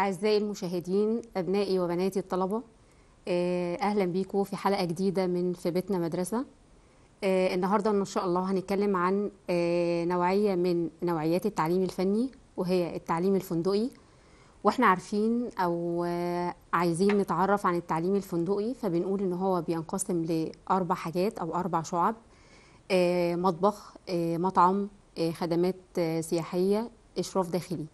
أعزائي المشاهدين أبنائي وبناتي الطلبة آه، أهلا بيكم في حلقة جديدة من في بيتنا مدرسة آه، النهاردة إن شاء الله هنتكلم عن آه، نوعية من نوعيات التعليم الفني وهي التعليم الفندقي واحنا عارفين أو عايزين نتعرف عن التعليم الفندقي فبنقول إن هو بينقسم لأربع حاجات أو أربع شعب مطبخ مطعم خدمات سياحية إشراف داخلي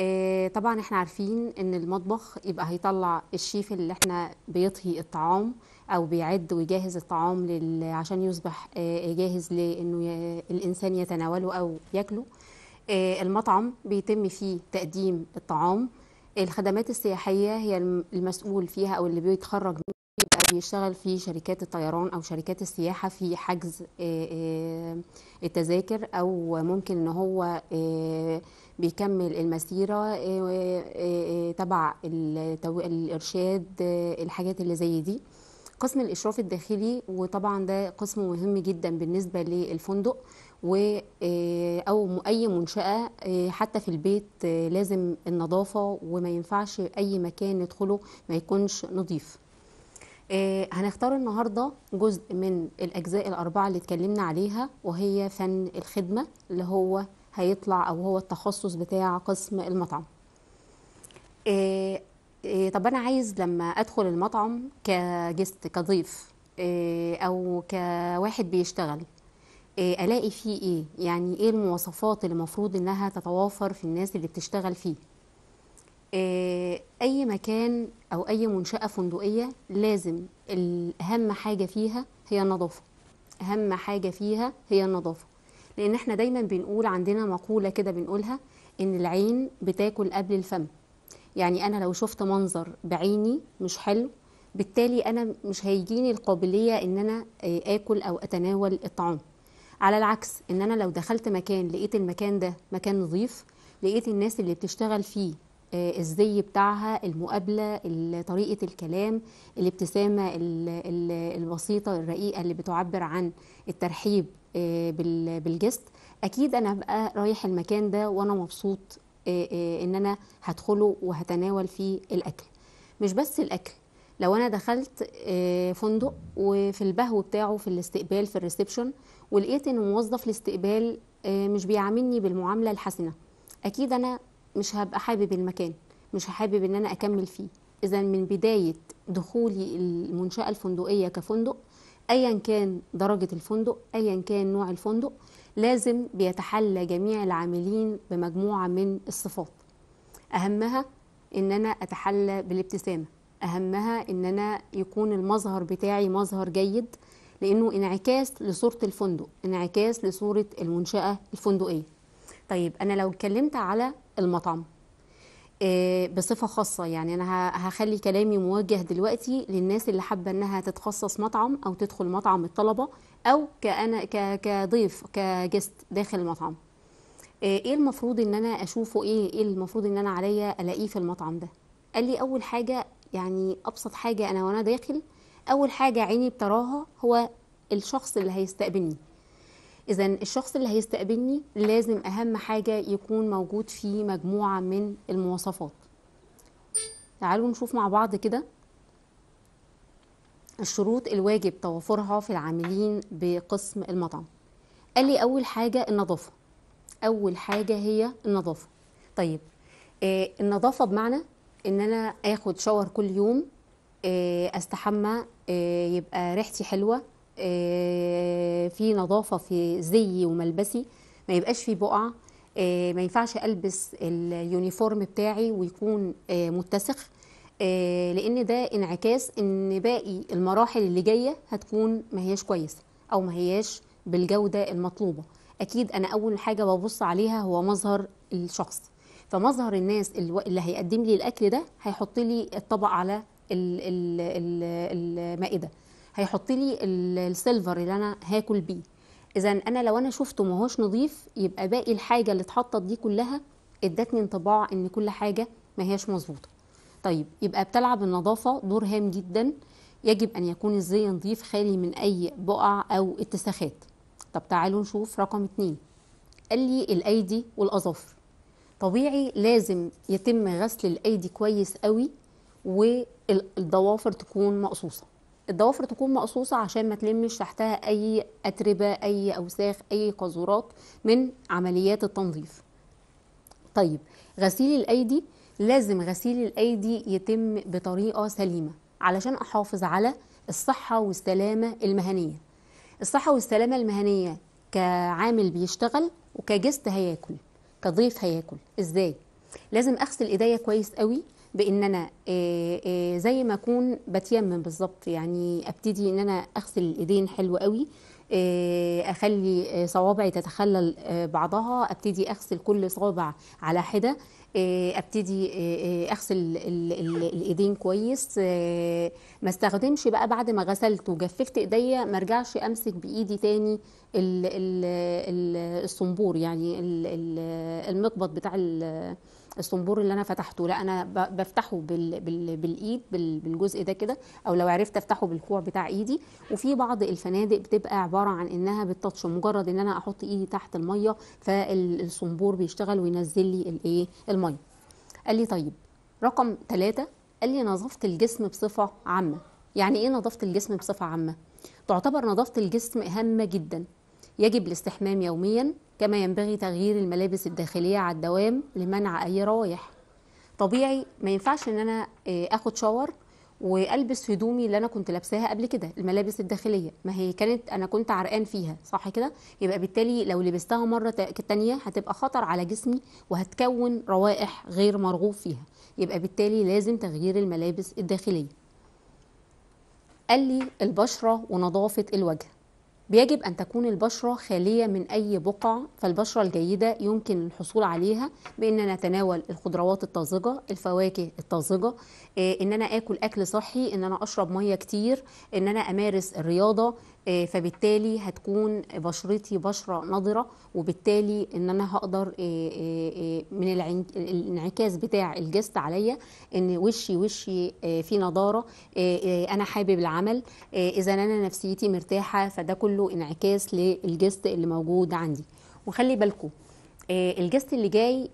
آه، طبعا احنا عارفين ان المطبخ يبقى هيطلع الشيف اللي احنا بيطهي الطعام او بيعد ويجهز الطعام لل... عشان يصبح آه، جاهز لانه ي... الانسان يتناوله او ياكله آه، المطعم بيتم فيه تقديم الطعام الخدمات السياحيه هي المسؤول فيها او اللي بيتخرج بيشتغل في شركات الطيران او شركات السياحه في حجز التذاكر او ممكن ان هو بيكمل المسيرة آه، آه، آه، تبع الإرشاد الحاجات اللي زي دي قسم الإشراف الداخلي وطبعا ده قسم مهم جدا بالنسبة للفندق و أو أي منشأة حتى في البيت لازم النظافة وما ينفعش أي مكان ندخله ما يكونش نظيف هنختار النهارده جزء من الاجزاء الاربعه اللي اتكلمنا عليها وهي فن الخدمه اللي هو هيطلع او هو التخصص بتاع قسم المطعم إيه إيه طب انا عايز لما ادخل المطعم كجست كضيف إيه او كواحد بيشتغل إيه الاقي فيه ايه يعني ايه المواصفات اللي المفروض انها تتوافر في الناس اللي بتشتغل فيه إيه اي مكان او اي منشاه فندقيه لازم اهم حاجه فيها هي النظافه اهم حاجه فيها هي النظافه لان احنا دايما بنقول عندنا مقوله كده بنقولها ان العين بتاكل قبل الفم يعني انا لو شفت منظر بعيني مش حلو بالتالي انا مش هيجيني القابليه ان انا آه، اكل او اتناول الطعام على العكس ان انا لو دخلت مكان لقيت المكان ده مكان نظيف لقيت الناس اللي بتشتغل فيه آه، الزي بتاعها المقابله طريقه الكلام الابتسامه البسيطه الرقيقه اللي بتعبر عن الترحيب آه، بالجست اكيد انا هبقى رايح المكان ده وانا مبسوط آه، ان انا هدخله وهتناول فيه الاكل مش بس الاكل لو انا دخلت فندق وفي البهو بتاعه في الاستقبال في الريسبشن ولقيت ان موظف الاستقبال مش بيعاملني بالمعامله الحسنه اكيد انا مش هبقى حابب المكان مش هحابب ان انا اكمل فيه اذا من بدايه دخولي المنشاه الفندقيه كفندق ايا كان درجه الفندق ايا كان نوع الفندق لازم بيتحلى جميع العاملين بمجموعه من الصفات اهمها ان انا اتحلى بالابتسامه اهمها ان انا يكون المظهر بتاعي مظهر جيد لانه انعكاس لصوره الفندق انعكاس لصوره المنشاه الفندقيه طيب انا لو اتكلمت على المطعم آه، بصفه خاصه يعني انا هخلي كلامي موجه دلوقتي للناس اللي حابه انها تتخصص مطعم او تدخل مطعم الطلبه او كأنا كضيف كجست داخل المطعم آه، ايه المفروض ان انا اشوفه ايه ايه المفروض ان انا عليا الاقيه في المطعم ده قال لي اول حاجه يعني ابسط حاجه انا وانا داخل اول حاجه عيني بتراها هو الشخص اللي هيستقبلني اذا الشخص اللي هيستقبلني لازم اهم حاجه يكون موجود فيه مجموعه من المواصفات تعالوا نشوف مع بعض كده الشروط الواجب توافرها في العاملين بقسم المطعم قال لي اول حاجه النظافه اول حاجه هي النظافه طيب آه النظافه بمعنى ان انا اخد شاور كل يوم آه استحمى آه يبقى ريحتي حلوه آه، في نظافه في زيي وملبسي ما يبقاش في بقع آه، ما ينفعش البس اليونيفورم بتاعي ويكون آه، متسخ لان ده انعكاس ان باقي المراحل اللي جايه هتكون ما هياش كويسه او ما هياش بالجوده المطلوبه اكيد انا اول حاجه ببص عليها هو مظهر الشخص فمظهر الناس اللي هيقدم لي الاكل ده هيحط لي الطبق على المائده هيحط لي السيلفر اللي انا هاكل بيه اذا انا لو انا شفته ما هوش نظيف يبقى باقي الحاجه اللي اتحطت دي كلها ادتني انطباع ان كل حاجه ما هياش مظبوطه طيب يبقى بتلعب النظافه دور هام جدا يجب ان يكون الزي نظيف خالي من اي بقع او اتساخات طب تعالوا نشوف رقم اتنين قال لي الايدي والاظافر طبيعي لازم يتم غسل الايدي كويس قوي والضوافر تكون مقصوصه الضوافر تكون مقصوصه عشان ما تلمش تحتها اي اتربه اي اوساخ اي قاذورات من عمليات التنظيف طيب غسيل الايدي لازم غسيل الايدي يتم بطريقه سليمه علشان احافظ على الصحه والسلامه المهنيه الصحه والسلامه المهنيه كعامل بيشتغل وكجست هياكل كضيف هياكل ازاي لازم اغسل ايديا كويس قوي بان انا آه، آه، زي ما اكون بتيمم بالظبط يعني ابتدي ان انا اغسل الايدين حلو قوي آه، اخلي صوابعي تتخلل بعضها ابتدي اغسل كل صابع على حده ابتدي اغسل الايدين كويس ما استخدمش بقى بعد ما غسلت وجففت ايديا ما ارجعش امسك بايدي تاني الصنبور يعني المقبض بتاع الصنبور اللي انا فتحته لا انا بفتحه بال بال بالايد بالجزء ده كده او لو عرفت افتحه بالكوع بتاع ايدي وفي بعض الفنادق بتبقى عباره عن انها بالتاتش مجرد ان انا احط ايدي تحت الميه فالصنبور بيشتغل وينزل لي الايه الميه قال لي طيب رقم ثلاثة قال لي نظافه الجسم بصفه عامه يعني ايه نظافه الجسم بصفه عامه تعتبر نظافه الجسم هامه جدا يجب الاستحمام يوميا كما ينبغي تغيير الملابس الداخلية على الدوام لمنع أي روائح طبيعي ما ينفعش ان انا آه، اخد شاور والبس هدومي اللي انا كنت لابساها قبل كده الملابس الداخليه ما هي كانت انا كنت عرقان فيها صح كده يبقى بالتالي لو لبستها مره تانية هتبقى خطر على جسمي وهتكون روائح غير مرغوب فيها يبقى بالتالي لازم تغيير الملابس الداخليه قال لي البشره ونظافه الوجه بيجب أن تكون البشرة خالية من أي بقع فالبشرة الجيدة يمكن الحصول عليها بأن نتناول الخضروات الطازجة الفواكه الطازجة آه، إن أنا آكل أكل صحي إن أنا أشرب مية كتير إن أنا أمارس الرياضة آه، فبالتالي هتكون بشرتي بشره نضره وبالتالي ان انا هقدر آه، آه، من الانعكاس بتاع الجست عليا ان وشي وشي في نضاره انا حابب العمل اذا انا نفسيتي مرتاحه فده كله انعكاس للجست اللي موجود عندي وخلي بالكم الجست اللي جاي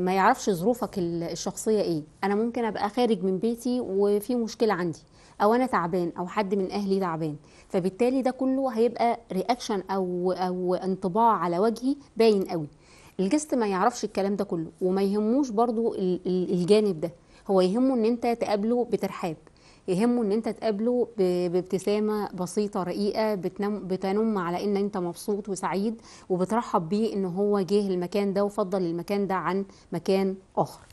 ما يعرفش ظروفك الشخصيه ايه انا ممكن ابقى خارج من بيتي وفي مشكله عندي او انا تعبان او حد من اهلي تعبان فبالتالي ده كله هيبقى رياكشن او او انطباع على وجهي باين قوي الجست ما يعرفش الكلام ده كله وما يهموش برضو الجانب ده هو يهمه ان انت تقابله بترحاب يهمه ان انت تقابله بابتسامه بسيطه رقيقه بتنم بتنم على ان انت مبسوط وسعيد وبترحب بيه ان هو جه المكان ده وفضل المكان ده عن مكان اخر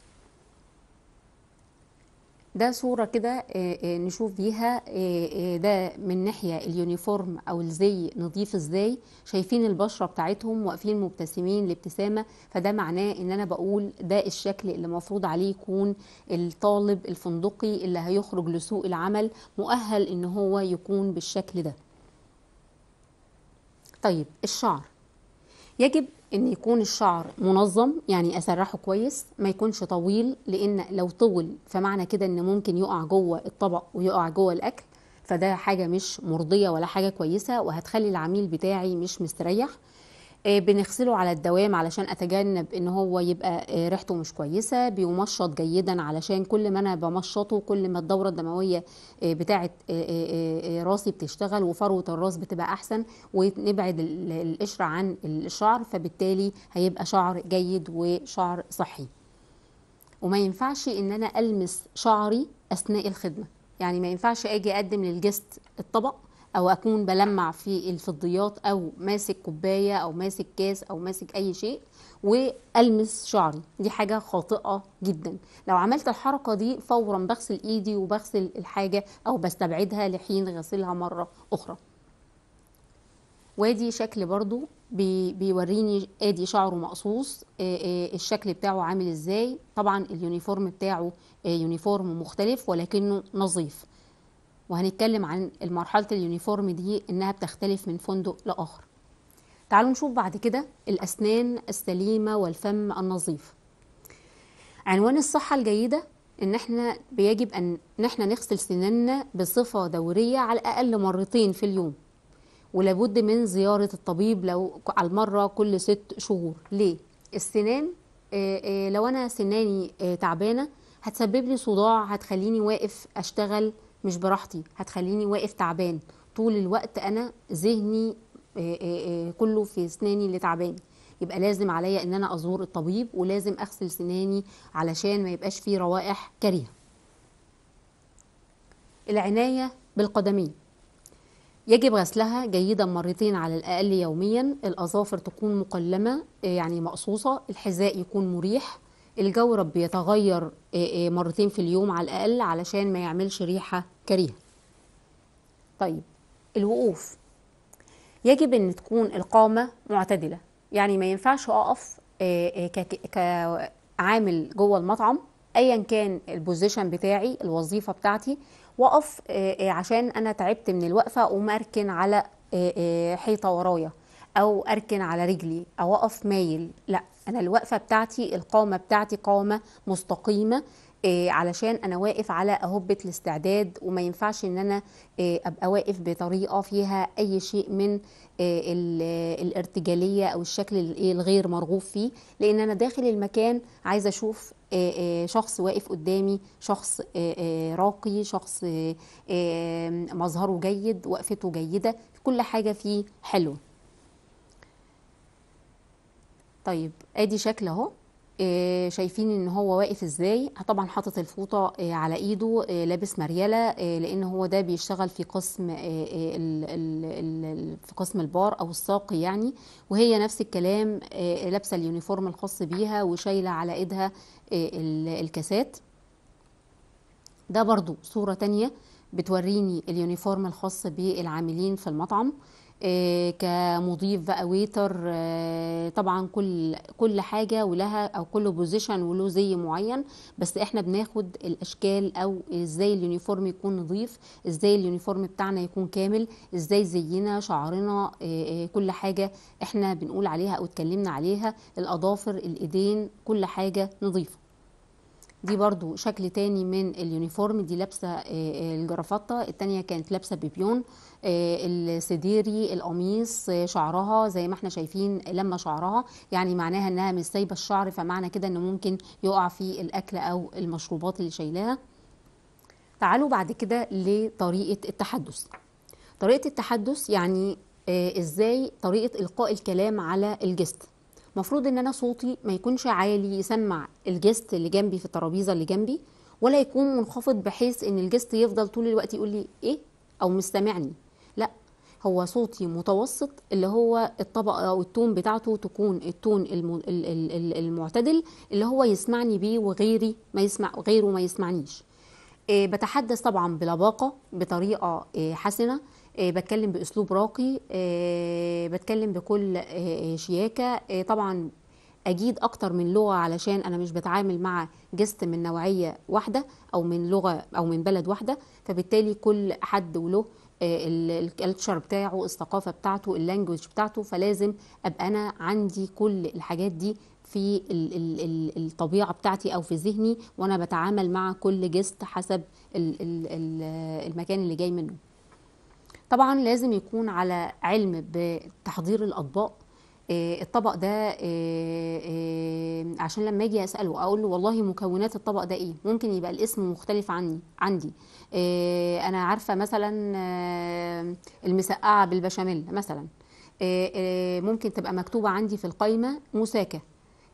ده صورة كده آه، آه، نشوف بيها آه، ده من ناحية اليونيفورم أو الزي نظيف ازاي شايفين البشرة بتاعتهم واقفين مبتسمين الابتسامة فده معناه ان انا بقول ده الشكل اللي مفروض عليه يكون الطالب الفندقي اللي هيخرج لسوق العمل مؤهل ان هو يكون بالشكل ده طيب الشعر يجب ان يكون الشعر منظم يعني اسرحه كويس ما يكونش طويل لان لو طول فمعنى كده ان ممكن يقع جوه الطبق ويقع جوه الاكل فده حاجه مش مرضيه ولا حاجه كويسه وهتخلي العميل بتاعي مش مستريح آه، بنغسله على الدوام علشان اتجنب ان هو يبقى آه، ريحته مش كويسه بيمشط جيدا علشان كل ما انا بمشطه كل ما الدوره الدمويه آه، بتاعه راسي بتشتغل وفروه الراس بتبقى احسن ونبعد القشره عن الشعر فبالتالي هيبقى شعر جيد وشعر صحي وما ينفعش ان انا المس شعري اثناء الخدمه يعني ما ينفعش اجي اقدم للجست الطبق او اكون بلمع في الفضيات او ماسك كوبايه او ماسك كاس او ماسك اي شيء والمس شعري دي حاجه خاطئه جدا لو عملت الحركه دي فورا بغسل ايدي وبغسل الحاجه او بستبعدها لحين غسلها مره اخرى وادي شكل برضو بي بيوريني ادي شعره مقصوص الشكل بتاعه عامل ازاي طبعا اليونيفورم بتاعه يونيفورم مختلف ولكنه نظيف وهنتكلم عن مرحله اليونيفورم دي انها بتختلف من فندق لاخر تعالوا نشوف بعد كده الاسنان السليمه والفم النظيف عنوان الصحه الجيده ان احنا بيجب ان احنا نغسل سناننا بصفه دوريه على الاقل مرتين في اليوم ولابد من زياره الطبيب لو على المره كل ست شهور ليه السنان آه، آه، لو انا سناني آه، تعبانه هتسبب لي صداع هتخليني واقف اشتغل مش براحتي هتخليني واقف تعبان طول الوقت انا ذهني آه، آه، آه، كله في اسناني اللي تعبان يبقى لازم عليا ان انا ازور الطبيب ولازم اغسل سناني علشان ما يبقاش فيه روائح كريهه العنايه بالقدمين يجب غسلها جيدا مرتين على الاقل يوميا الاظافر تكون مقلمه يعني مقصوصه الحذاء يكون مريح الجورب بيتغير مرتين في اليوم على الأقل علشان ما يعملش ريحة كريهة طيب الوقوف يجب أن تكون القامة معتدلة يعني ما ينفعش أقف كعامل جوه المطعم ايا كان البوزيشن بتاعي الوظيفه بتاعتي واقف عشان انا تعبت من الوقفه اقوم اركن على حيطه ورايا او اركن على رجلي او اقف مايل لا انا الوقفه بتاعتي القامه بتاعتي قامه مستقيمه إيه علشان انا واقف على اهبه الاستعداد وما ينفعش ان انا إيه ابقى واقف بطريقه فيها اي شيء من إيه الارتجاليه او الشكل إيه، الغير مرغوب فيه لان انا داخل المكان عايزه اشوف آه، آه، شخص واقف قدامي شخص آه، راقي شخص مظهره جيد وقفته جيده كل حاجه فيه حلوه طيب ادي شكل اهو آه، شايفين ان هو واقف ازاي طبعا حاطط الفوطه آه، على ايده آه، لابس مريله لان هو ده بيشتغل في قسم في قسم البار او الساقي يعني وهي نفس الكلام لابسه اليونيفورم الخاص بيها وشايله على ايدها الكاسات ده برضو صوره تانية بتوريني اليونيفورم الخاص بالعاملين في المطعم آه، كمضيف بقى ويتر آه، طبعا كل كل حاجه ولها او كل بوزيشن وله زي معين بس احنا بناخد الاشكال او ازاي اليونيفورم يكون نظيف ازاي اليونيفورم بتاعنا يكون كامل ازاي زينا شعرنا آه، كل حاجه احنا بنقول عليها او اتكلمنا عليها الاظافر الايدين كل حاجه نظيفه دي برضو شكل تاني من اليونيفورم دي لابسه آه، آه، الجرافطه التانية كانت لابسه بيبيون آه، السديري القميص شعرها زي ما احنا شايفين لما شعرها يعني معناها انها مش سايبه الشعر فمعنى كده انه ممكن يقع في الاكل او المشروبات اللي شايلاها تعالوا بعد كده لطريقه التحدث طريقه التحدث يعني ازاي طريقه القاء الكلام على الجسم مفروض ان انا صوتي ما يكونش عالي يسمع الجست اللي جنبي في الترابيزه اللي جنبي ولا يكون منخفض بحيث ان الجست يفضل طول الوقت يقول لي ايه او مستمعني لا هو صوتي متوسط اللي هو الطبقه او التون بتاعته تكون التون المعتدل اللي هو يسمعني بيه وغيري ما يسمع غيره ما يسمعنيش آه، بتحدث طبعا بلباقه بطريقه آه، حسنه آه، بتكلم باسلوب راقي آه، بتكلم بكل آه، شياكه طبعا اجيد اكتر من لغه علشان انا مش بتعامل مع جست من نوعيه واحده او من لغه او من بلد واحده فبالتالي كل حد وله الكالتشر بتاعه الثقافه بتاعته اللانجوج بتاعته فلازم ابقى انا عندي كل الحاجات دي في الطبيعه بتاعتي او في ذهني وانا بتعامل مع كل جست حسب المكان اللي جاي منه طبعا لازم يكون على علم بتحضير الاطباق آه، الطبق ده آه، آه، عشان لما اجي اساله اقول له والله مكونات الطبق ده ايه ممكن يبقى الاسم مختلف عني عندي انا عارفه مثلا المسقعه بالبشاميل مثلا ممكن تبقى مكتوبه عندي في القايمه مساكه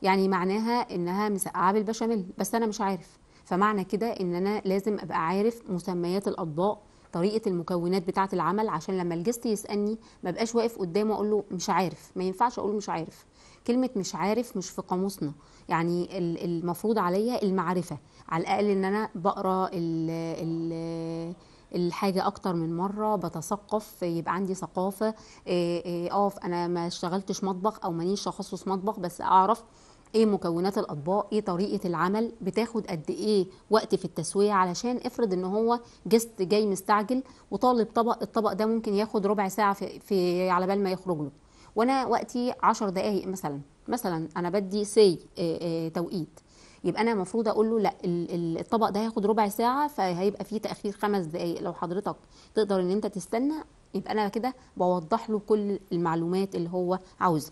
يعني معناها انها مسقعه بالبشاميل بس انا مش عارف فمعنى كده ان انا لازم ابقى عارف مسميات الاطباق طريقه المكونات بتاعه العمل عشان لما الجست يسالني ما بقاش واقف قدامه اقول له مش عارف ما ينفعش اقول مش عارف كلمه مش عارف مش في قاموسنا يعني المفروض عليا المعرفه على الاقل ان انا بقرا الـ الـ الحاجه اكتر من مره بتثقف يبقى عندي ثقافه اقف آه، انا ما اشتغلتش مطبخ او مانيش تخصص مطبخ بس اعرف ايه مكونات الاطباق ايه طريقه العمل بتاخد قد ايه وقت في التسويه علشان افرض ان هو جست جاي مستعجل وطالب طبق الطبق ده ممكن ياخد ربع ساعه في, في على بال ما يخرج له وانا وقتي 10 دقائق مثلا مثلا انا بدي سي آه، آه، توقيت يبقى انا المفروض اقول له لا الطبق ده هياخد ربع ساعه فهيبقى فيه تاخير خمس دقائق لو حضرتك تقدر ان انت تستنى يبقى انا كده بوضح له كل المعلومات اللي هو عاوزها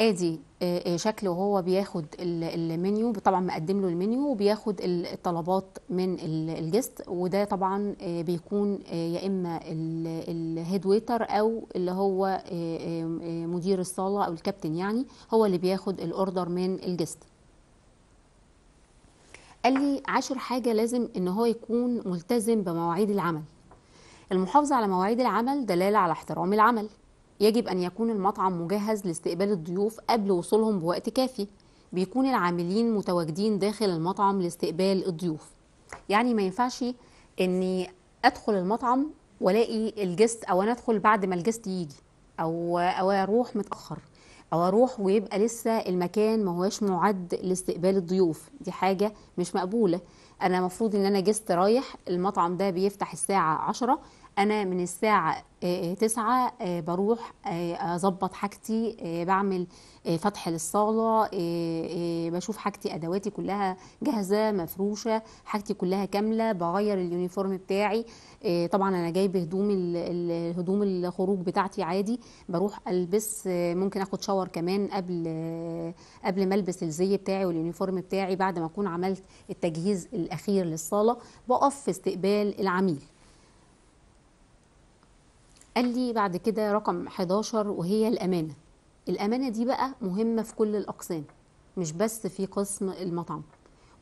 ادي آه، آه، شكله هو بياخد المنيو طبعا مقدم له المنيو وبياخد الطلبات من الجست وده طبعا آه، بيكون يا اما الهيد ويتر او اللي هو مدير الصاله او الكابتن يعني هو اللي بياخد الاوردر من الجست قال لي عاشر حاجه لازم ان هو يكون ملتزم بمواعيد العمل المحافظه على مواعيد العمل دلاله على احترام العمل يجب أن يكون المطعم مجهز لاستقبال الضيوف قبل وصولهم بوقت كافي بيكون العاملين متواجدين داخل المطعم لاستقبال الضيوف يعني ما ينفعش اني ادخل المطعم والاقي الجست او انا ادخل بعد ما الجست يجي او او اروح متاخر او اروح ويبقى لسه المكان ما هوش معد لاستقبال الضيوف دي حاجه مش مقبوله انا المفروض ان انا جست رايح المطعم ده بيفتح الساعه 10 انا من الساعه آه، آه، تسعة آه، بروح اظبط حاجتي بعمل فتح للصاله بشوف حاجتي ادواتي كلها جاهزه مفروشه حاجتي كلها كامله بغير اليونيفورم بتاعي طبعا انا جايب هدوم الهدوم الخروج بتاعتي عادي بروح البس ممكن اخد شاور كمان قبل قبل ما البس الزي بتاعي واليونيفورم بتاعي بعد ما اكون عملت التجهيز الاخير للصاله بقف في استقبال العميل قال لي بعد كده رقم 11 وهي الامانه الامانه دي بقى مهمه في كل الاقسام مش بس في قسم المطعم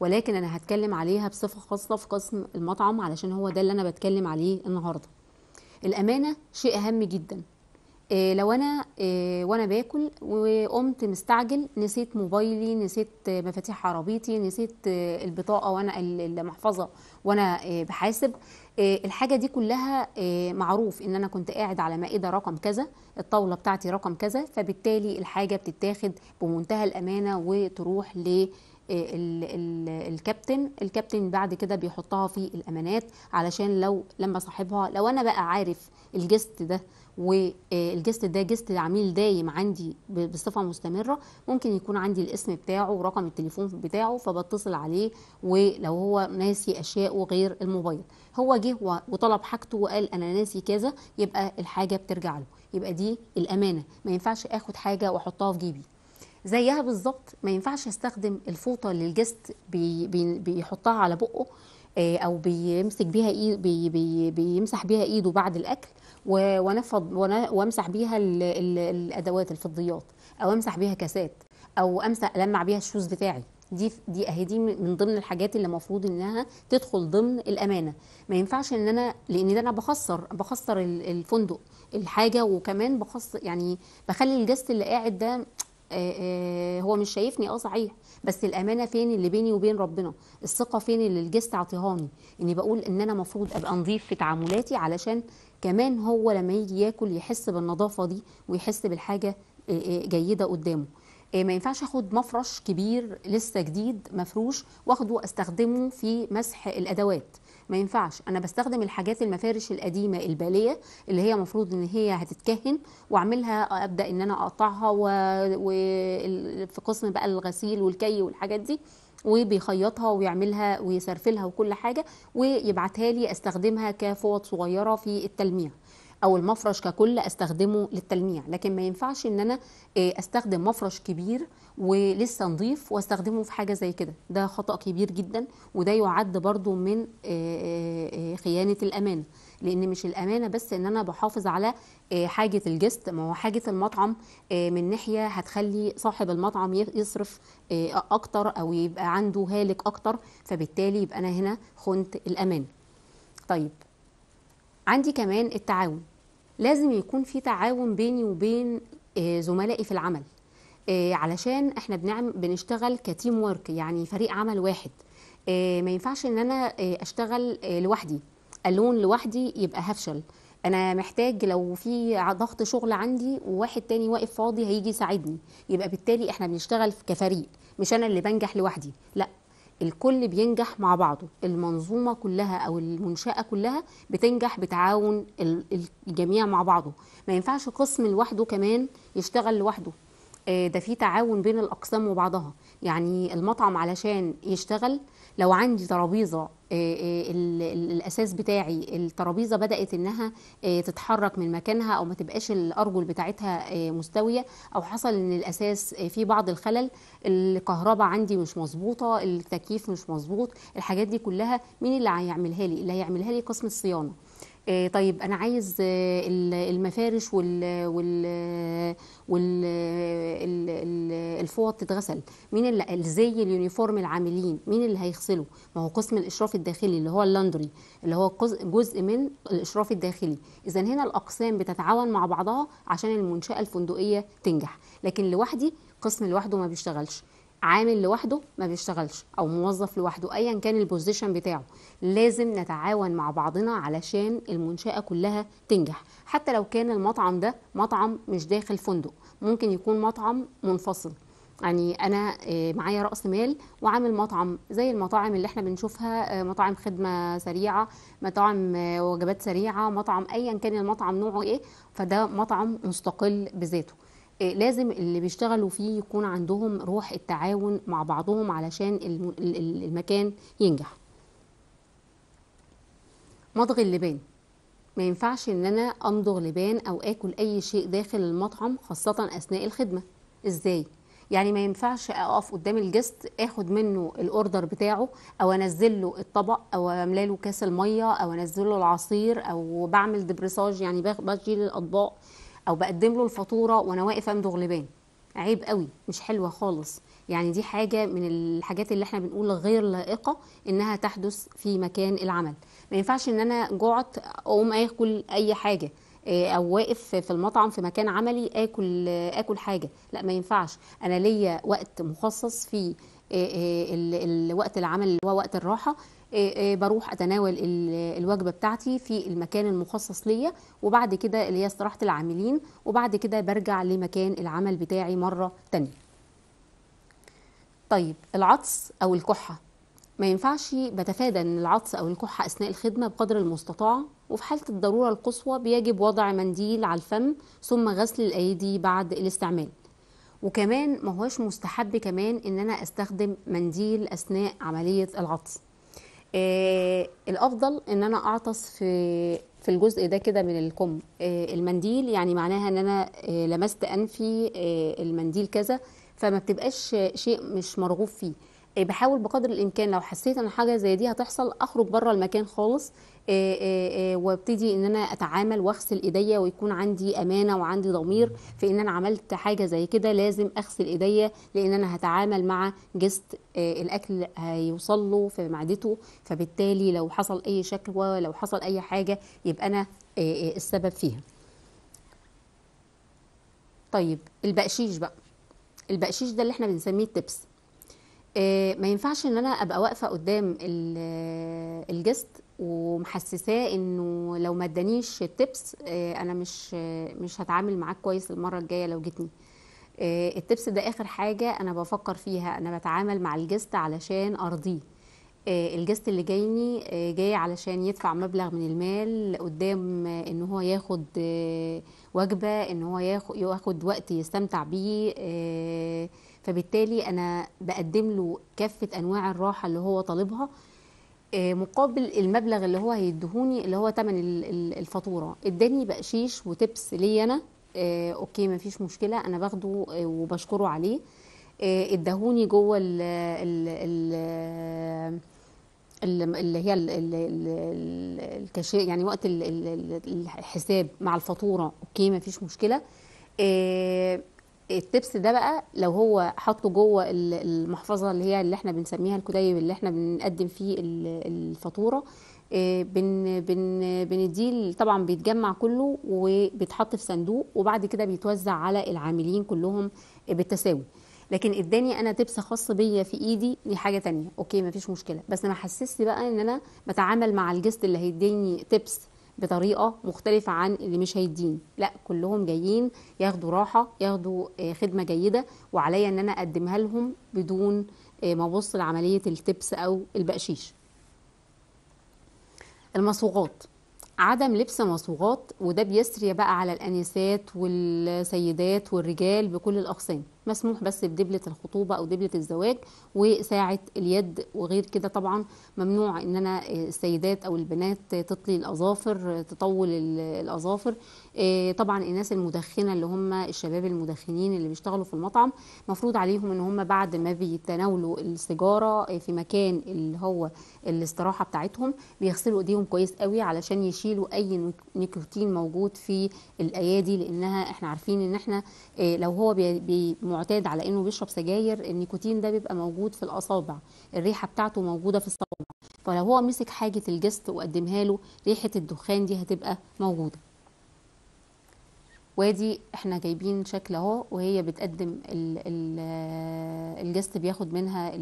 ولكن انا هتكلم عليها بصفه خاصه في قسم المطعم علشان هو ده اللي انا بتكلم عليه النهارده الامانه شيء اهم جدا إيه لو انا إيه وانا باكل وقمت مستعجل نسيت موبايلي نسيت آه، مفاتيح عربيتي نسيت آه، البطاقه وانا المحفظه وانا إيه بحاسب آه، الحاجه دي كلها معروف ان انا كنت قاعد على مائده رقم كذا الطاوله بتاعتي رقم كذا فبالتالي الحاجه بتتاخد بمنتهى الامانه وتروح ل الكابتن الكابتن بعد كده بيحطها في الامانات علشان لو لما صاحبها لو انا بقى عارف الجست ده والجست آه، ده جست عميل دايم عندي بصفه مستمره ممكن يكون عندي الاسم بتاعه ورقم التليفون بتاعه فبتصل عليه ولو هو ناسي اشياء وغير الموبايل هو جه وطلب حاجته وقال انا ناسي كذا يبقى الحاجه بترجع له يبقى دي الامانه ما ينفعش اخد حاجه واحطها في جيبي زيها بالظبط ما ينفعش استخدم الفوطه اللي الجست بي بي بيحطها على بقه آه، او بيمسك بيها ايده بي بي بيمسح بيها ايده بعد الاكل وانفض وامسح بيها الـ الـ الادوات الفضيات او امسح بيها كاسات او امسح المع بيها الشوز بتاعي دي دي اهي دي من ضمن الحاجات اللي المفروض انها تدخل ضمن الامانه ما ينفعش ان انا لان ده انا بخسر بخسر الفندق الحاجه وكمان بخص يعني بخلي الجست اللي قاعد ده آه، آه، هو مش شايفني اه صحيح بس الامانه فين اللي بيني وبين ربنا الثقه فين اللي الجست عطيهاني اني بقول ان انا مفروض ابقى نظيف في تعاملاتي علشان كمان هو لما يجي ياكل يحس بالنظافه دي ويحس بالحاجه آه، جيده قدامه ما ينفعش اخد مفرش كبير لسه جديد مفروش واخده استخدمه في مسح الادوات ما ينفعش انا بستخدم الحاجات المفارش القديمه الباليه اللي هي المفروض ان هي هتتكهن واعملها ابدا ان انا اقطعها وفي و... قسم بقى الغسيل والكي والحاجات دي وبيخيطها ويعملها ويسرفلها وكل حاجه ويبعتها لي استخدمها كفوط صغيره في التلميع او المفرش ككل استخدمه للتلميع لكن ما ينفعش ان انا آه، استخدم مفرش كبير ولسه نضيف واستخدمه في حاجه زي كده ده خطا كبير جدا وده يعد برضو من آه، آه، خيانه الامانه لان مش الامانه بس ان انا بحافظ على حاجه الجست ما هو حاجه المطعم من ناحيه هتخلي صاحب المطعم يصرف اكتر او يبقى عنده هالك اكتر فبالتالي يبقى انا هنا خنت الامان طيب عندي كمان التعاون لازم يكون في تعاون بيني وبين آه، زملائي في العمل آه، علشان احنا بنعمل بنشتغل كتيم ورك يعني فريق عمل واحد آه، ما ينفعش ان انا اشتغل لوحدي الون لوحدي يبقى هفشل انا محتاج لو في ضغط شغل عندي وواحد تاني واقف فاضي هيجي يساعدني يبقى بالتالي احنا بنشتغل كفريق مش انا اللي بنجح لوحدي لا الكل بينجح مع بعضه المنظومه كلها او المنشاه كلها بتنجح بتعاون الجميع مع بعضه ما ينفعش قسم لوحده كمان يشتغل لوحده آه، ده في تعاون بين الاقسام وبعضها يعني المطعم علشان يشتغل لو عندي ترابيزه آه، آه، الاساس بتاعي الترابيزه بدات انها آه، تتحرك من مكانها او ما تبقاش الارجل بتاعتها مستويه او حصل ان الاساس فيه بعض الخلل الكهرباء عندي مش مظبوطه التكييف مش مظبوط الحاجات دي كلها مين اللي هيعملها لي اللي هيعملها لي قسم الصيانه آه، طيب انا عايز آه، المفارش وال وال وال الفوط تتغسل مين اللي زي اليونيفورم العاملين مين اللي هيغسله ما هو قسم الاشراف الداخلي اللي هو اللاندري اللي هو جزء من الاشراف الداخلي اذا هنا الاقسام بتتعاون مع بعضها عشان المنشاه الفندقيه تنجح لكن لوحدي قسم لوحده ما بيشتغلش عامل لوحده ما بيشتغلش او موظف لوحده ايا كان البوزيشن بتاعه لازم نتعاون مع بعضنا علشان المنشاه كلها تنجح حتى لو كان المطعم ده مطعم مش داخل فندق ممكن يكون مطعم منفصل يعني انا آه، معايا راس مال وعامل مطعم زي المطاعم اللي احنا بنشوفها آه، مطاعم خدمه سريعه مطاعم آه، وجبات سريعه مطعم ايا كان المطعم نوعه ايه فده مطعم مستقل بذاته آه، لازم اللي بيشتغلوا فيه يكون عندهم روح التعاون مع بعضهم علشان المكان ينجح مضغ اللبان ما ينفعش ان انا امضغ لبان او اكل اي شيء داخل المطعم خاصة اثناء الخدمة ازاي يعني ما ينفعش اقف قدام الجست اخد منه الاوردر بتاعه او انزل له الطبق او املا له كاس الميه او انزل له العصير او بعمل ديبريساج يعني بشيل الاطباق او بقدم له الفاتوره وانا واقف امضغ لبان عيب قوي مش حلوه خالص يعني دي حاجه من الحاجات اللي احنا بنقول غير لائقه انها تحدث في مكان العمل ما ينفعش ان انا جعت اقوم اكل اي حاجه آه، او واقف في المطعم في مكان عملي اكل اكل حاجه لا ما ينفعش انا ليا وقت مخصص في آه، آه، الوقت العمل اللي هو وقت الراحه آه، آه، بروح اتناول الوجبه بتاعتي في المكان المخصص ليا وبعد كده اللي هي استراحه العاملين وبعد كده برجع لمكان العمل بتاعي مره تانية طيب العطس او الكحه ما ينفعش بتفادى ان العطس او الكحه اثناء الخدمه بقدر المستطاع وفي حاله الضروره القصوى بيجب وضع منديل على الفم ثم غسل الايدي بعد الاستعمال وكمان ما هوش مستحب كمان ان انا استخدم منديل اثناء عمليه العطس آه الافضل ان انا اعطس في في الجزء ده كده من الكم آه المنديل يعني معناها ان انا آه لمست انفي آه المنديل كذا فما بتبقاش شيء مش مرغوب فيه آه، بحاول بقدر الامكان لو حسيت ان حاجه زي دي هتحصل اخرج بره المكان خالص آه، آه، آه، وابتدي ان انا اتعامل واغسل ايديا ويكون عندي امانه وعندي ضمير في ان انا عملت حاجه زي كده لازم اغسل ايديا لان انا هتعامل مع جست الاكل هيوصل له في معدته فبالتالي لو حصل اي شكوى لو حصل اي حاجه يبقى انا السبب فيها طيب البقشيش بقى البقشيش ده اللي احنا بنسميه التبس ما ينفعش ان انا ابقى واقفه قدام الجست ومحسساه انه لو ما ادانيش التبس آه، انا مش آه، مش هتعامل معاك كويس المره الجايه لو جيتني آه، التبس ده اخر حاجه انا بفكر فيها انا بتعامل مع الجست علشان ارضيه الجست اللي جايني جاي علشان يدفع مبلغ من المال قدام ان هو ياخد وجبه ان هو ياخد وقت يستمتع بيه فبالتالي انا بقدم له كافه انواع الراحه اللي هو طالبها آه، مقابل المبلغ اللي هو هيدهوني اللي هو تمن الفاتوره اداني بقشيش وتبس لي انا آه، اوكي مفيش مشكله انا باخده آه، وبشكره عليه ادهوني جوه ال اللي هي الكاشير يعني وقت الحساب مع الفاتوره اوكي مفيش مشكله التبس ده بقى لو هو حاطه جوه المحفظه اللي هي اللي احنا بنسميها الكتيب اللي احنا بنقدم فيه الفاتوره آه، بن بن بنديه طبعا بيتجمع كله وبيتحط في صندوق وبعد كده بيتوزع على العاملين كلهم بالتساوي لكن اداني انا تبس خاص بيا في ايدي دي حاجه تانية اوكي مفيش مشكله بس ما حسسش بقى ان انا بتعامل مع الجست اللي هيديني تبس بطريقه مختلفه عن اللي مش هيدين لا كلهم جايين ياخدوا راحه ياخدوا آه، خدمه جيده وعليا ان انا اقدمها لهم بدون آه، ما ابص لعمليه التبس او البقشيش المصوغات عدم لبس مصوغات وده بيسري بقى على الانسات والسيدات والرجال بكل الاقسام مسموح بس بدبلة الخطوبة أو دبلة الزواج وساعة اليد وغير كده طبعا ممنوع إن أنا آه، السيدات أو البنات تطلي الأظافر تطول الأظافر آه، طبعا الناس المدخنة اللي هم الشباب المدخنين اللي بيشتغلوا في المطعم مفروض عليهم إن هم بعد ما بيتناولوا السيجارة آه، في مكان اللي هو الاستراحة بتاعتهم بيغسلوا إيديهم كويس قوي علشان يشيلوا أي نيكوتين موجود في الأيادي لأنها إحنا عارفين إن إحنا لو هو بي المعتاد على انه بيشرب سجاير النيكوتين ده بيبقى موجود في الاصابع الريحه بتاعته موجوده في الصوابع فلو هو مسك حاجه الجست وقدمها له ريحه الدخان دي هتبقى موجوده وادي احنا جايبين شكل اهو وهي بتقدم الجست بياخد منها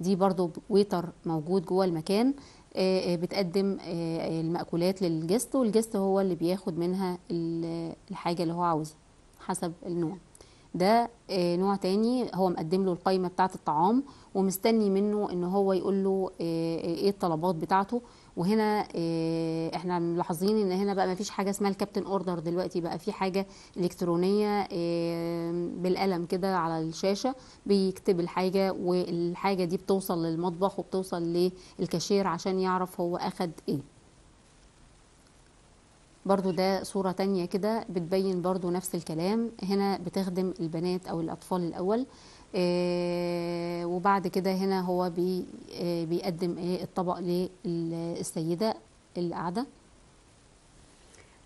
دي برضو ويتر موجود جوه المكان آه، آه، بتقدم آه، المأكولات للجست والجست هو اللي بياخد منها الحاجة اللي هو عاوزها حسب النوع ده آه، نوع تاني هو مقدم له القايمه بتاعه الطعام ومستني منه ان هو يقول له آه، آه، ايه الطلبات بتاعته وهنا احنا ملاحظين ان هنا بقى ما فيش حاجه اسمها الكابتن اوردر دلوقتي بقى في حاجه الكترونيه بالقلم كده على الشاشه بيكتب الحاجه والحاجه دي بتوصل للمطبخ وبتوصل للكاشير عشان يعرف هو اخد ايه برضو ده صورة تانية كده بتبين برضو نفس الكلام هنا بتخدم البنات أو الأطفال الأول آه، وبعد كده هنا هو آه، بيقدم إيه؟ الطبق للسيدة القاعدة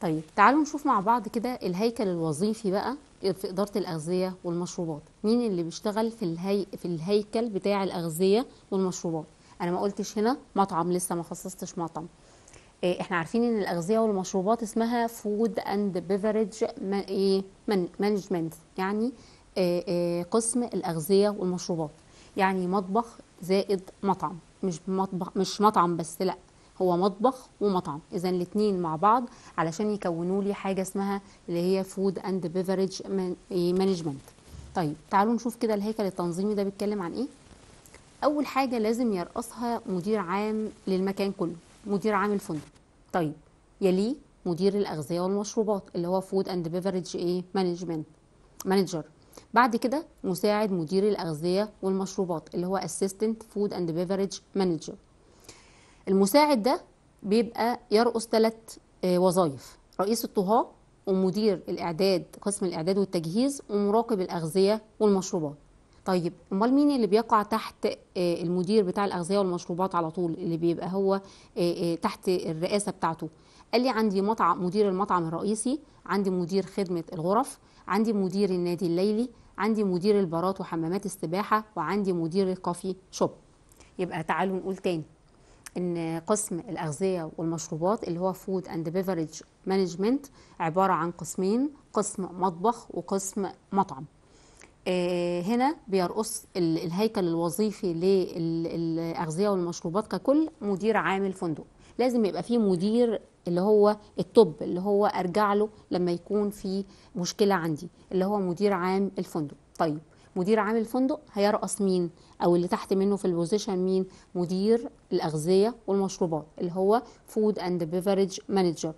طيب تعالوا نشوف مع بعض كده الهيكل الوظيفي بقى في إدارة الأغذية والمشروبات مين اللي بيشتغل في, الهي... في الهيكل بتاع الأغذية والمشروبات أنا ما قلتش هنا مطعم لسه ما خصصتش مطعم إيه، احنا عارفين ان الاغذيه والمشروبات اسمها فود اند بيفرج مانجمنت يعني إيه، إيه، قسم الاغذيه والمشروبات يعني مطبخ زائد مطعم مش مطبخ مش مطعم بس لا هو مطبخ ومطعم اذا الاثنين مع بعض علشان يكونوا لي حاجه اسمها اللي هي فود اند بيفرج مانجمنت طيب تعالوا نشوف كده الهيكل التنظيمي ده بيتكلم عن ايه اول حاجه لازم يرأسها مدير عام للمكان كله مدير عام الفندق طيب يليه مدير الاغذيه والمشروبات اللي هو فود اند بيفرج ايه مانجمنت مانجر بعد كده مساعد مدير الاغذيه والمشروبات اللي هو اسيستنت فود اند بيفرج مانجر المساعد ده بيبقى يرقص ثلاث آه، وظائف رئيس الطهاه ومدير الاعداد قسم الاعداد والتجهيز ومراقب الاغذيه والمشروبات طيب امال مين اللي بيقع تحت آه، المدير بتاع الاغذيه والمشروبات على طول اللي بيبقى هو آه، آه، تحت الرئاسه بتاعته قال لي عندي مطعم مدير المطعم الرئيسي عندي مدير خدمه الغرف عندي مدير النادي الليلي عندي مدير البارات وحمامات السباحه وعندي مدير الكافي شوب يبقى تعالوا نقول تاني ان قسم الاغذيه والمشروبات اللي هو فود اند بيفرج مانجمنت عباره عن قسمين قسم مطبخ وقسم مطعم آه، هنا بيرقص الهيكل الوظيفي للأغذية والمشروبات ككل مدير عام الفندق لازم يبقى فيه مدير اللي هو الطب اللي هو أرجع له لما يكون في مشكلة عندي اللي هو مدير عام الفندق طيب مدير عام الفندق هيرقص مين او اللي تحت منه في البوزيشن مين مدير الاغذيه والمشروبات اللي هو فود اند بيفرج مانجر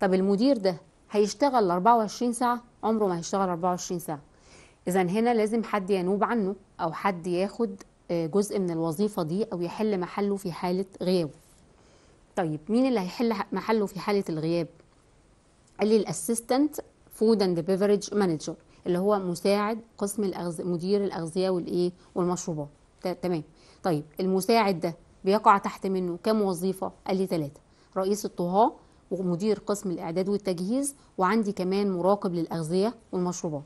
طب المدير ده هيشتغل 24 ساعه عمره ما هيشتغل 24 ساعه اذا هنا لازم حد ينوب عنه او حد ياخد آه، جزء من الوظيفه دي او يحل محله في حاله غيابه طيب مين اللي هيحل محله في حاله الغياب قال لي الاسيستنت فود اند بيفرج مانجر اللي هو مساعد قسم الأغز... مدير الاغذيه والايه والمشروبات تمام طيب المساعد ده بيقع تحت منه كام وظيفه قال لي ثلاثه رئيس الطهاه ومدير قسم الاعداد والتجهيز وعندي كمان مراقب للاغذيه والمشروبات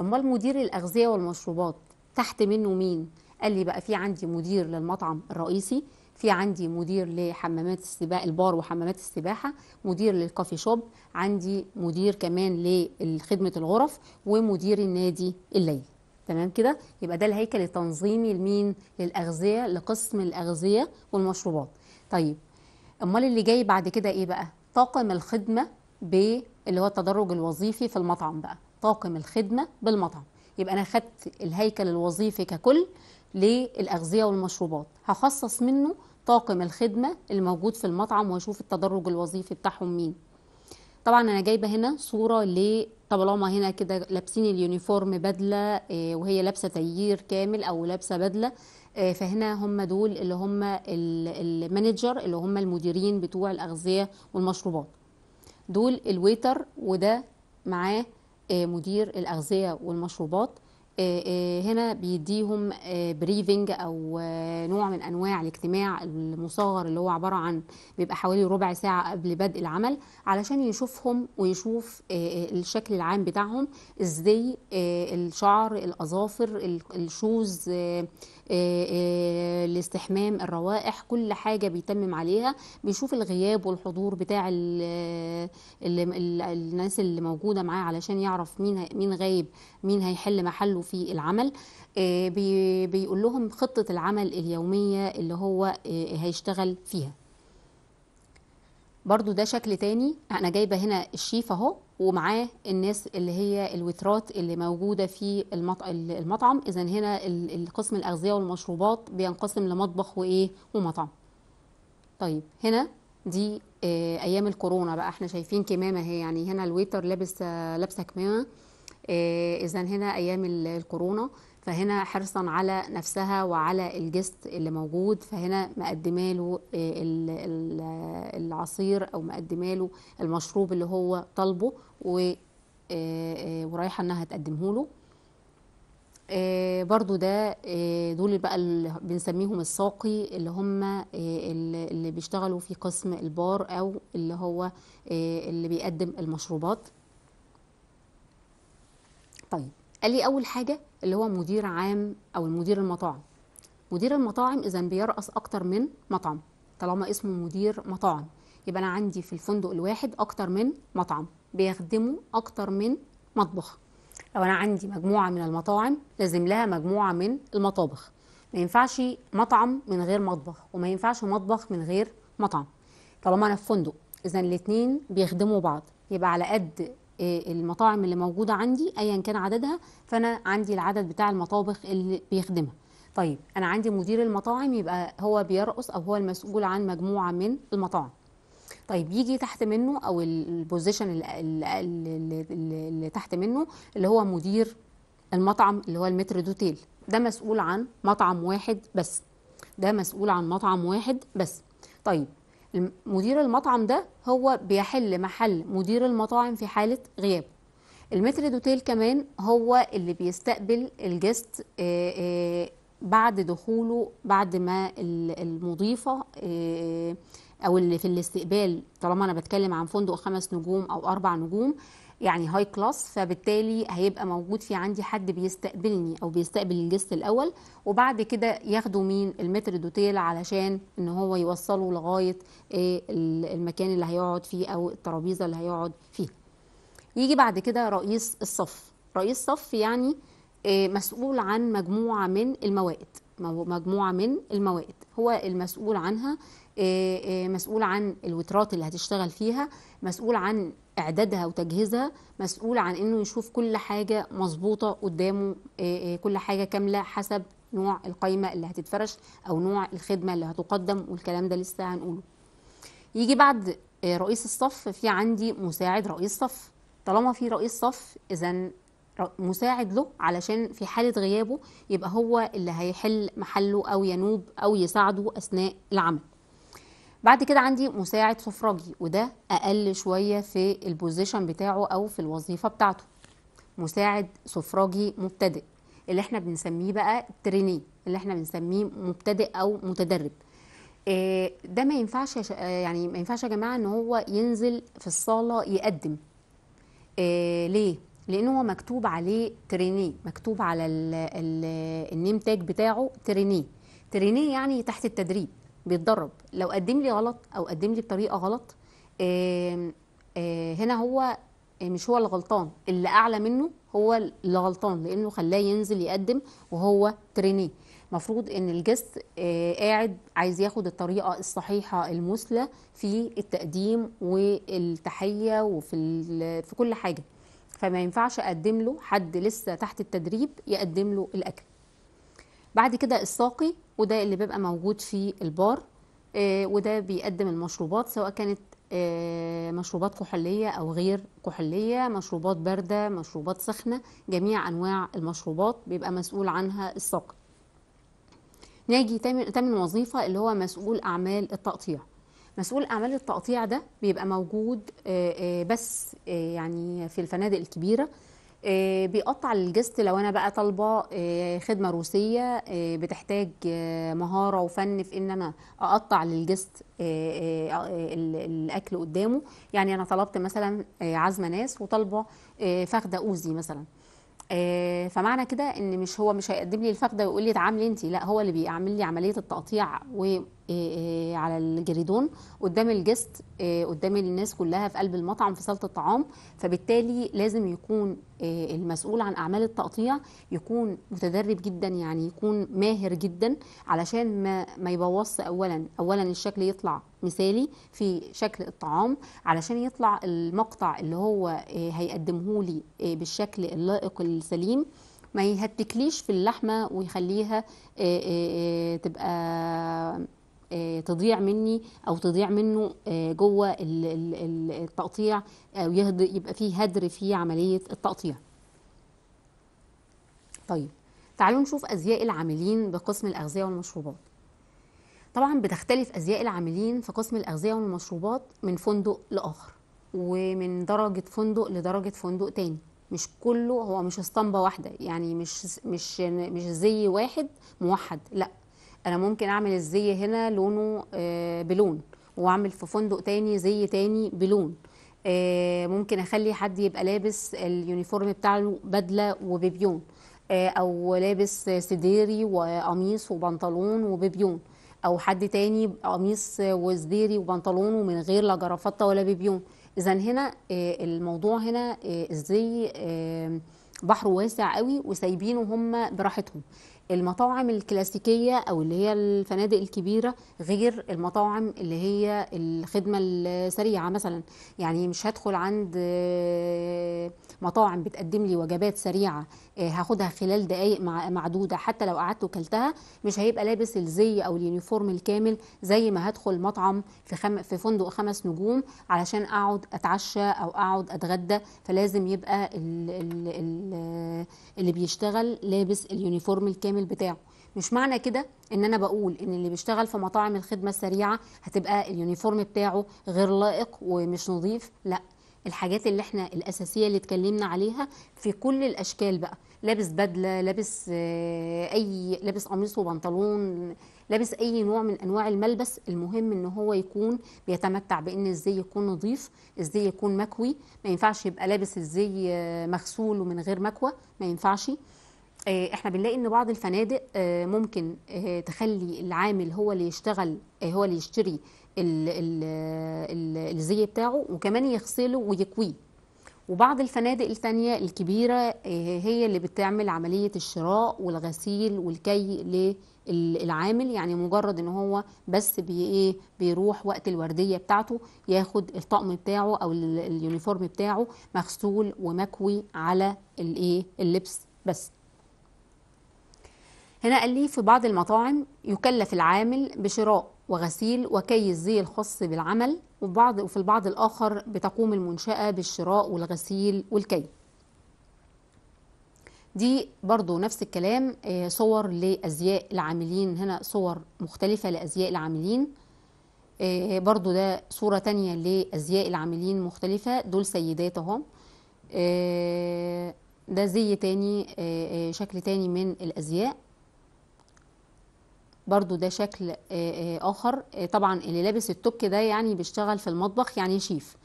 امال مدير الاغذيه والمشروبات تحت منه مين قال لي بقى في عندي مدير للمطعم الرئيسي في عندي مدير لحمامات السباق البار وحمامات السباحه مدير للكافي شوب عندي مدير كمان لخدمه الغرف ومدير النادي الليلي تمام كده يبقى ده الهيكل التنظيمي لمين للاغذيه لقسم الاغذيه والمشروبات طيب امال اللي جاي بعد كده ايه بقى طاقم الخدمه ب اللي هو التدرج الوظيفي في المطعم بقى طاقم الخدمة بالمطعم يبقى أنا خدت الهيكل الوظيفي ككل للأغذية والمشروبات هخصص منه طاقم الخدمة الموجود في المطعم واشوف التدرج الوظيفي بتاعهم مين طبعا انا جايبه هنا صوره لطبلامه هنا كده لابسين اليونيفورم بدله آه، وهي لابسه تيير كامل او لابسه بدله آه، فهنا هم دول اللي هم المانجر اللي هم المديرين بتوع الاغذيه والمشروبات دول الويتر وده معاه آه، مدير الأغذية والمشروبات آه، آه، هنا بيديهم بريفنج آه، او نوع من انواع الاجتماع المصغر اللي هو عباره عن بيبقى حوالي ربع ساعه قبل بدء العمل علشان يشوفهم ويشوف الشكل العام بتاعهم ازاي الشعر الاظافر الشوز الاستحمام الروائح كل حاجه بيتمم عليها بيشوف الغياب والحضور بتاع الناس اللي موجوده معاه علشان يعرف مين مين غايب مين هيحل محله في العمل آه، بيقول لهم خطة العمل اليومية اللي هو آه، هيشتغل فيها برضو ده شكل تاني انا جايبة هنا الشيف اهو ومعاه الناس اللي هي الوترات اللي موجودة في المطعم اذا هنا القسم الاغذية والمشروبات بينقسم لمطبخ وايه ومطعم طيب هنا دي آه، ايام الكورونا بقى احنا شايفين كمامه اهي يعني هنا الويتر لابس لابسه كمامه آه، اذا هنا ايام الكورونا فهنا حرصا على نفسها وعلى الجست اللي موجود فهنا مقدمه له آه، العصير او مقدمه له المشروب اللي هو طالبه آه، ورايحه انها تقدمه له برضو ده دول بقى اللي بنسميهم الساقي اللي هم اللي بيشتغلوا في قسم البار او اللي هو اللي بيقدم المشروبات طيب قال لي اول حاجه اللي هو مدير عام او المدير المطاعم مدير المطاعم اذا بيرأس اكتر من مطعم طالما اسمه مدير مطاعم يبقى انا عندي في الفندق الواحد اكتر من مطعم بيخدموا اكتر من مطبخ لو انا عندي مجموعه من المطاعم لازم لها مجموعه من المطابخ ما ينفعش مطعم من غير مطبخ وما ينفعش مطبخ من غير مطعم طالما انا في فندق اذا الاثنين بيخدموا بعض يبقى على قد آه، المطاعم اللي موجوده عندي ايا كان عددها فانا عندي العدد بتاع المطابخ اللي بيخدمها طيب انا عندي مدير المطاعم يبقى هو بيرقص او هو المسؤول عن مجموعه من المطاعم طيب يجي تحت منه او البوزيشن اللي, اللي تحت منه اللي هو مدير المطعم اللي هو المتر دوتيل ده مسؤول عن مطعم واحد بس ده مسؤول عن مطعم واحد بس طيب مدير المطعم ده هو بيحل محل مدير المطاعم في حالة غياب المتر دوتيل كمان هو اللي بيستقبل الجست بعد دخوله بعد ما المضيفة أو اللي في الاستقبال طالما أنا بتكلم عن فندق خمس نجوم أو أربع نجوم يعني هاي كلاس فبالتالي هيبقى موجود في عندي حد بيستقبلني او بيستقبل الجست الاول وبعد كده ياخدوا مين المتر دوتيل علشان ان هو يوصله لغايه آه، المكان اللي هيقعد فيه او الترابيزه اللي هيقعد فيها يجي بعد كده رئيس الصف رئيس صف يعني آه، مسؤول عن مجموعه من الموائد مجموعه من الموائد هو المسؤول عنها آه، آه، مسؤول عن الوترات اللي هتشتغل فيها مسؤول عن اعدادها وتجهيزها مسؤول عن انه يشوف كل حاجه مظبوطه قدامه آه، كل حاجه كامله حسب نوع القايمه اللي هتتفرش او نوع الخدمه اللي هتقدم والكلام ده لسه هنقوله يجي بعد رئيس الصف في عندي مساعد رئيس صف طالما في رئيس صف اذا مساعد له علشان في حالة غيابه يبقى هو اللي هيحل محله أو ينوب أو يساعده أثناء العمل بعد كده عندي مساعد سفرجي وده اقل شويه في البوزيشن بتاعه او في الوظيفه بتاعته مساعد سفرجي مبتدئ اللي احنا بنسميه بقى تريني اللي احنا بنسميه مبتدئ او متدرب آه، ده ما ينفعش آه، يعني ما ينفعش يا جماعه ان هو ينزل في الصاله يقدم آه، ليه لان هو مكتوب عليه تريني مكتوب على النيم تاج بتاعه تريني تريني يعني تحت التدريب بيتدرب لو قدم لي غلط او قدم لي بطريقه غلط آه، هنا هو آه، مش هو اللي غلطان اللي اعلى منه هو اللي غلطان لانه خلاه ينزل يقدم وهو ترينيه مفروض ان الجست آه، قاعد عايز ياخد الطريقه الصحيحه المثلى في التقديم والتحيه وفي في كل حاجه فما ينفعش اقدم له حد لسه تحت التدريب يقدم له الاكل بعد كده الساقي وده اللي بيبقى موجود في البار آه، وده بيقدم المشروبات سواء كانت آه، مشروبات كحولية أو غير كحولية مشروبات باردة مشروبات سخنة جميع أنواع المشروبات بيبقى مسؤول عنها الساقي ناجي تامن وظيفة اللي هو مسؤول أعمال التقطيع مسؤول أعمال التقطيع ده بيبقى موجود آه، بس يعني في الفنادق الكبيرة آه، بيقطع الجست لو انا بقى طالبه آه، خدمه روسيه آه، بتحتاج مهاره وفن في ان انا اقطع للجست الاكل قدامه يعني انا طلبت مثلا عزمه ناس وطالبه فخده اوزي مثلا آه، فمعنى كده ان مش هو مش هيقدم لي الفخده ويقول لي اتعاملي انت لا هو اللي بيعمل لي عمليه التقطيع و آه، آه، على الجريدون قدام الجست قدام الناس كلها في قلب المطعم في صاله الطعام فبالتالي لازم يكون المسؤول عن اعمال التقطيع يكون متدرب جدا يعني يكون ماهر جدا علشان ما ما يبوظش اولا اولا الشكل يطلع مثالي في شكل الطعام علشان يطلع المقطع اللي هو آه، هيقدمه لي آه، بالشكل اللائق السليم ما يهتكليش في اللحمه ويخليها آه، تبقى تضيع مني او تضيع منه جوه التقطيع او يبقى فيه هدر في عمليه التقطيع طيب تعالوا نشوف ازياء العاملين بقسم الاغذيه والمشروبات طبعا بتختلف ازياء العاملين في قسم الاغذيه والمشروبات من فندق لاخر ومن درجه فندق لدرجه فندق تاني مش كله هو مش اسطمبه واحده يعني مش مش مش زي واحد موحد لا انا ممكن اعمل الزي هنا لونه آه، بلون واعمل في فندق تاني زي تاني بلون آه، ممكن اخلي حد يبقى لابس اليونيفورم بتاعه بدله وبيبيون آه، او لابس سديري وقميص وبنطلون وبيبيون او حد تاني بقميص وزديري وبنطلون ومن غير لا جرافطه ولا بيبيون اذا هنا آه، الموضوع هنا آه، ازاي آه، بحر واسع قوي وسايبينه هم براحتهم المطاعم الكلاسيكيه او اللي هي الفنادق الكبيره غير المطاعم اللي هي الخدمه السريعه مثلا يعني مش هدخل عند آه، مطاعم بتقدم لي وجبات سريعه آه، هاخدها خلال دقائق معدوده حتى لو قعدت وكلتها مش هيبقى لابس الزي او اليونيفورم الكامل زي ما هدخل مطعم في خم... في فندق خمس نجوم علشان اقعد اتعشى او اقعد اتغدى فلازم يبقى آه، اللي بيشتغل لابس اليونيفورم الكامل العامل بتاعه مش معنى كده ان انا بقول ان اللي بيشتغل في مطاعم الخدمه السريعه هتبقى اليونيفورم بتاعه غير لائق ومش نظيف لا الحاجات اللي احنا الاساسيه اللي اتكلمنا عليها في كل الاشكال بقى لابس بدله لابس آه، اي لابس قميص وبنطلون لابس اي نوع من انواع الملبس المهم ان هو يكون بيتمتع بان الزي يكون نظيف الزي يكون مكوي ما ينفعش يبقى لابس الزي آه، مغسول ومن غير مكوى ما ينفعش آه، احنا بنلاقي ان بعض الفنادق آه، ممكن آه، تخلي العامل هو اللي يشتغل هو اللي يشتري الزي بتاعه وكمان يغسله ويكويه وبعض الفنادق التانية الكبيرة هي اللي بتعمل عملية الشراء والغسيل والكي للعامل يعني مجرد ان هو بس بي إيه، بيروح وقت الوردية بتاعته ياخد الطقم بتاعه او اليونيفورم بتاعه مغسول ومكوي على إيه، اللبس بس هنا قال لي في بعض المطاعم يكلف العامل بشراء وغسيل وكي الزي الخاص بالعمل وبعض وفي البعض الآخر بتقوم المنشأة بالشراء والغسيل والكي دي برضو نفس الكلام آه، صور لأزياء العاملين هنا صور مختلفة لأزياء العاملين آه، برضو ده صورة تانية لأزياء العاملين مختلفة دول سيدات اهو آه، ده زي تاني شكل تاني من الأزياء برضو ده شكل آه، آه، اخر آه، طبعا اللي لابس التوك ده يعني بيشتغل في المطبخ يعني شيف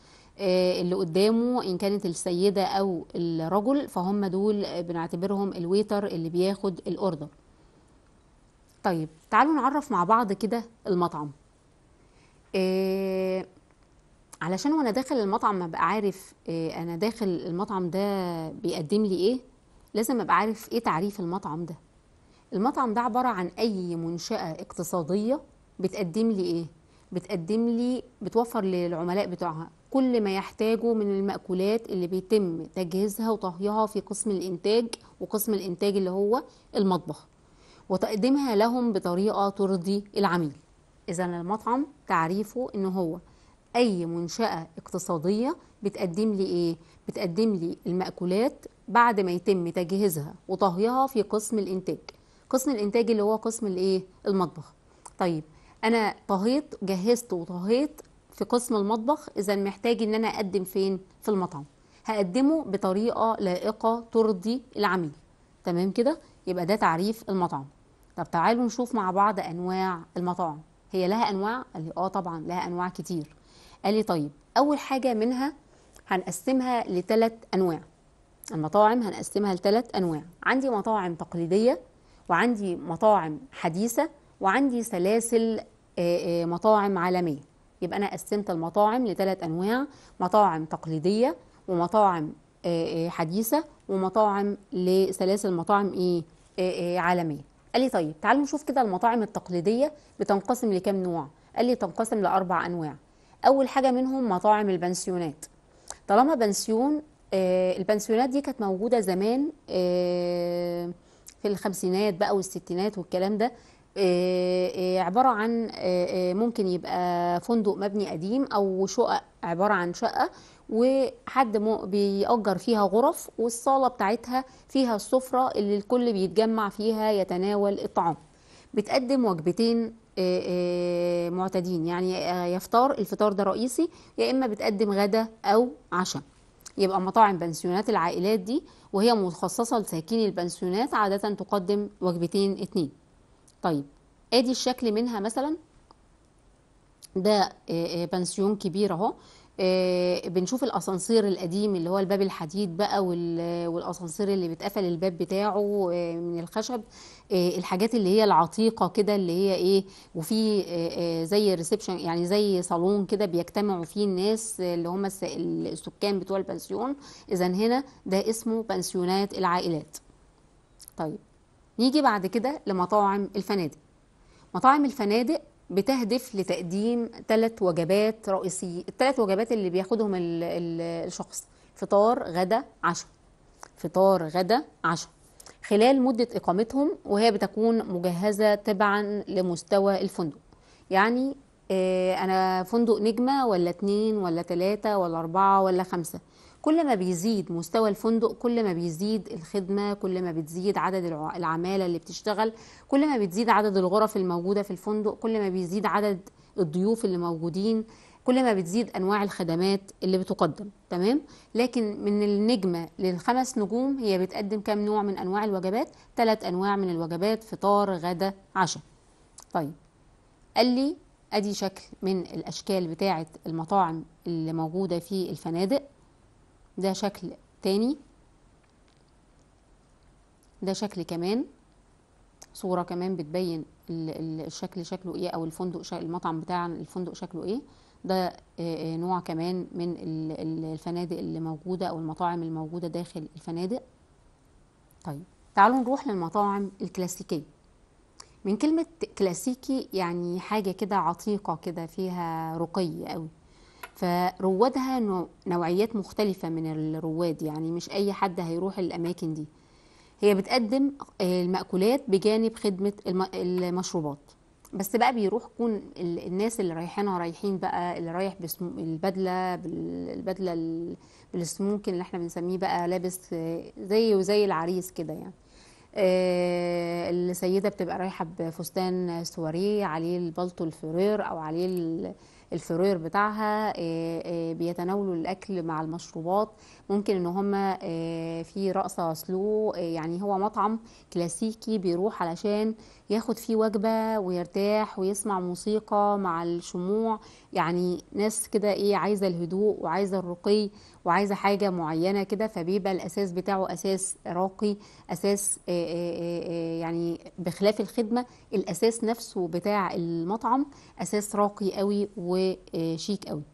اللي قدامه ان كانت السيده او الرجل فهم دول بنعتبرهم الويتر اللي بياخد الاوردر طيب تعالوا نعرف مع بعض كده المطعم إيه علشان وانا داخل المطعم ابقى عارف إيه انا داخل المطعم ده بيقدم لي ايه لازم ابقى عارف ايه تعريف المطعم ده المطعم ده عباره عن اي منشاه اقتصاديه بتقدم لي ايه بتقدم لي بتوفر للعملاء بتوعها كل ما يحتاجه من المأكولات اللي بيتم تجهيزها وطهيها في قسم الإنتاج وقسم الإنتاج اللي هو المطبخ وتقديمها لهم بطريقة ترضي العميل إذا المطعم تعريفه إن هو أي منشأة اقتصادية بتقدم لي إيه؟ بتقدم لي المأكولات بعد ما يتم تجهيزها وطهيها في قسم الإنتاج قسم الانتاج اللي هو قسم الايه المطبخ طيب انا طهيت جهزت وطهيت في قسم المطبخ اذا محتاج ان انا اقدم فين في المطعم هقدمه بطريقه لائقه ترضي العميل تمام كده يبقى ده تعريف المطعم طب تعالوا نشوف مع بعض انواع المطاعم هي لها انواع قال لي اه طبعا لها انواع كتير قال لي طيب اول حاجه منها هنقسمها لثلاث انواع المطاعم هنقسمها لثلاث انواع عندي مطاعم تقليديه وعندي مطاعم حديثة وعندي سلاسل آه، آه، مطاعم عالمية يبقى أنا قسمت المطاعم لثلاث أنواع مطاعم تقليدية ومطاعم آه، حديثة ومطاعم لسلاسل مطاعم إيه عالمية قال لي طيب تعالوا نشوف كده المطاعم التقليدية بتنقسم لكام نوع قال لي تنقسم لأربع أنواع أول حاجة منهم مطاعم البنسيونات طالما بنسيون البنسيونات دي كانت موجودة زمان في الخمسينات بقى والستينات والكلام ده آه، آه، عبارة عن آه، ممكن يبقى فندق مبني قديم أو شقق عبارة عن شقة وحد بيأجر فيها غرف والصالة بتاعتها فيها السفرة اللي الكل بيتجمع فيها يتناول الطعام بتقدم وجبتين معتادين يعني يفطر الفطار ده رئيسي يا إما بتقدم غدا أو عشاء يبقى مطاعم بنسيونات العائلات دي وهي متخصصة لساكني البنسيونات عادة تقدم وجبتين اتنين طيب ادي الشكل منها مثلا ده آه، آه، بنسيون كبير اهو آه، بنشوف الاسانسير القديم اللي هو الباب الحديد بقى والاسانسير اللي بيتقفل الباب بتاعه آه، من الخشب آه، الحاجات اللي هي العتيقه كده اللي هي ايه وفي زي ريسبشن يعني زي صالون كده بيجتمعوا فيه الناس اللي هم السكان بتوع البنسيون اذا هنا ده اسمه بنسيونات العائلات طيب نيجي بعد كده لمطاعم الفنادق مطاعم الفنادق بتهدف لتقديم ثلاث وجبات رئيسية الثلاث وجبات اللي بياخدهم الشخص فطار غدا عشاء فطار غدا عشاء خلال مدة إقامتهم وهي بتكون مجهزة تبعا لمستوى الفندق يعني آه، أنا فندق نجمة ولا اتنين ولا تلاتة ولا أربعة ولا خمسة كل ما بيزيد مستوى الفندق كل ما بيزيد الخدمة كل ما بتزيد عدد العمالة اللي بتشتغل كل ما بتزيد عدد الغرف الموجودة في الفندق كل ما بيزيد عدد الضيوف اللي موجودين كل ما بتزيد انواع الخدمات اللي بتقدم تمام لكن من النجمه للخمس نجوم هي بتقدم كم نوع من انواع الوجبات ثلاث انواع من الوجبات فطار غدا عشاء طيب قال لي ادي شكل من الاشكال بتاعه المطاعم اللي موجوده في الفنادق ده شكل تاني ده شكل كمان صورة كمان بتبين الشكل شكله ايه او الفندق المطعم بتاع الفندق شكله ايه ده آه، آه، نوع كمان من الفنادق اللي موجودة او المطاعم الموجودة داخل الفنادق طيب تعالوا نروح للمطاعم الكلاسيكية من كلمة كلاسيكي يعني حاجة كده عتيقة كده فيها رقي قوي فروادها نوعيات مختلفة من الرواد يعني مش أي حد هيروح الأماكن دي هي بتقدم المأكولات بجانب خدمة المشروبات بس بقى بيروح يكون الناس اللي رايحينها رايحين بقى اللي رايح بالبدله بالبدله بالسموكن اللي احنا بنسميه بقى لابس زي وزي العريس كده يعني آه، السيده بتبقى رايحه بفستان سواريه عليه البلطو الفرير او عليه الفروير بتاعها آه، آه، بيتناولوا الاكل مع المشروبات ممكن ان هما آه، في رقصه سلو آه، يعني هو مطعم كلاسيكي بيروح علشان ياخد فيه وجبه ويرتاح ويسمع موسيقى مع الشموع يعني ناس كده ايه عايزه الهدوء وعايزه الرقي وعايزه حاجه معينه كده فبيبقى الاساس بتاعه اساس راقي اساس آه، يعني بخلاف الخدمه الاساس نفسه بتاع المطعم اساس راقي قوي وشيك قوي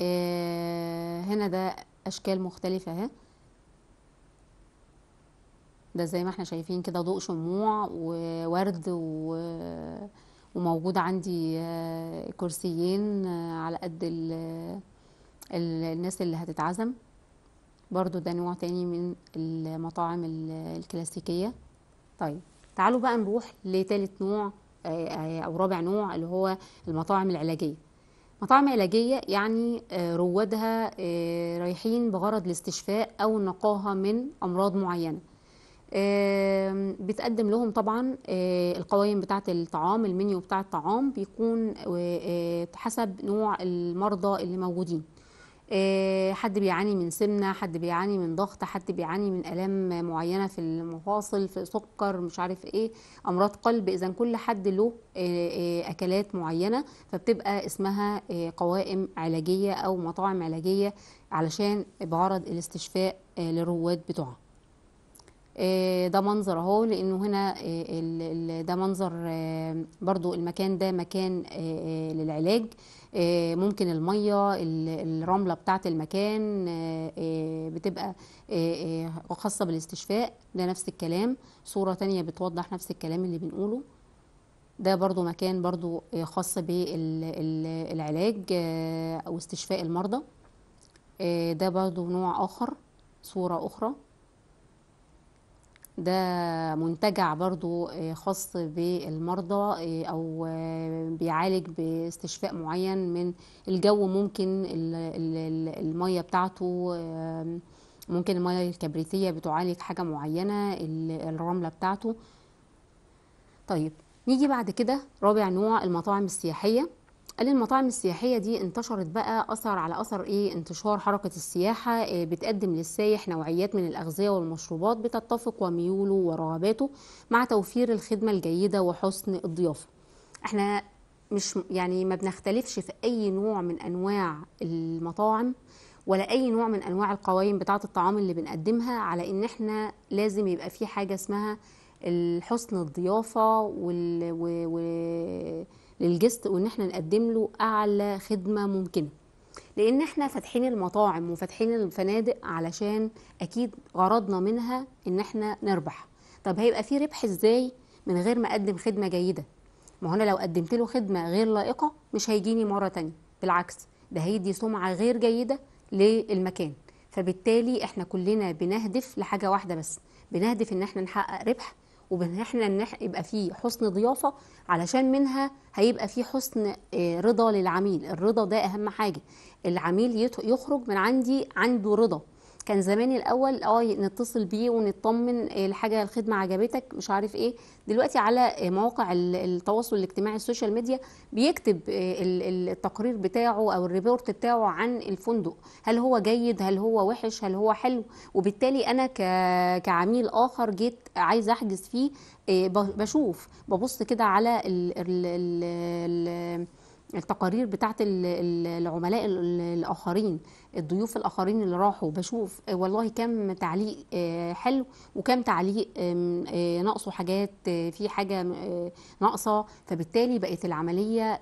آه، هنا ده اشكال مختلفة اهي ده زي ما احنا شايفين كده ضوء شموع وورد و... وموجود عندي آه، كرسيين آه، على قد ال... ال... الناس اللي هتتعزم برضو ده نوع تاني من المطاعم الكلاسيكية طيب تعالوا بقى نروح لتالت نوع او رابع نوع اللي هو المطاعم العلاجية مطاعم علاجية يعني آه، روادها آه، رايحين بغرض الاستشفاء أو النقاهة من أمراض معينة بتقدم لهم طبعا آه، القوائم بتاعة الطعام المنيو بتاع الطعام بيكون حسب نوع المرضى اللي موجودين آه، حد بيعاني من سمنه حد بيعاني من ضغط حد بيعاني من الام معينه في المفاصل في سكر مش عارف ايه امراض قلب اذا كل حد له آه، آه، اكلات معينه فبتبقى اسمها قوائم علاجيه او مطاعم علاجيه علشان بعرض الاستشفاء للرواد بتوعها آه، ده منظر اهو لانه هنا آه، ده منظر آه، برضو المكان ده مكان للعلاج ممكن المية الرملة بتاعة المكان بتبقى خاصة بالاستشفاء ده نفس الكلام صورة تانية بتوضح نفس الكلام اللي بنقوله ده برضو مكان برضو خاص بالعلاج أو استشفاء المرضى ده برضو نوع آخر صورة أخرى ده منتجع برضو آه، خاص بالمرضى آه، او آه، بيعالج باستشفاء معين من الجو ممكن الميه بتاعته ممكن الميه الكبريتيه بتعالج حاجه معينه الرمله بتاعته طيب نيجي بعد كده رابع نوع المطاعم السياحيه قال المطاعم السياحيه دي انتشرت بقى اثر على اثر ايه انتشار حركه السياحه آه، بتقدم للسايح نوعيات من الاغذيه والمشروبات بتتفق وميوله ورغباته مع توفير الخدمه الجيده وحسن الضيافه احنا مش يعني ما بنختلفش في اي نوع من انواع المطاعم ولا اي نوع من انواع القوائم بتاعه الطعام اللي بنقدمها على ان احنا لازم يبقى في حاجه اسمها حسن الضيافه وال... و... و... للجست وان احنا نقدم له اعلى خدمه ممكنه لان احنا فاتحين المطاعم وفاتحين الفنادق علشان اكيد غرضنا منها ان احنا نربح طب هيبقى في ربح ازاي من غير ما اقدم خدمه جيده ما هو انا لو قدمت له خدمه غير لائقه مش هيجيني مره تانية بالعكس ده هيدي سمعه غير جيده للمكان فبالتالي احنا كلنا بنهدف لحاجه واحده بس بنهدف ان احنا نحقق ربح وبان احنا ان يبقى فيه حسن ضيافه علشان منها هيبقى فيه حسن آه، رضا للعميل الرضا ده اهم حاجه العميل يخرج من عندي عنده رضا كان زمان الاول اه نتصل بيه ونطمن الحاجه آه، الخدمه عجبتك مش عارف ايه دلوقتي على آه، مواقع التواصل الاجتماعي السوشيال ميديا بيكتب آه، التقرير بتاعه او الريبورت بتاعه عن الفندق هل هو جيد هل هو وحش هل هو حلو وبالتالي انا كعميل اخر جيت عايز احجز فيه بشوف ببص كده على التقارير بتاعت العملاء الاخرين الضيوف الاخرين اللي راحوا بشوف آه، والله كام تعليق آه، حلو وكم تعليق آه، ناقصه حاجات في حاجه ناقصه فبالتالي بقت العمليه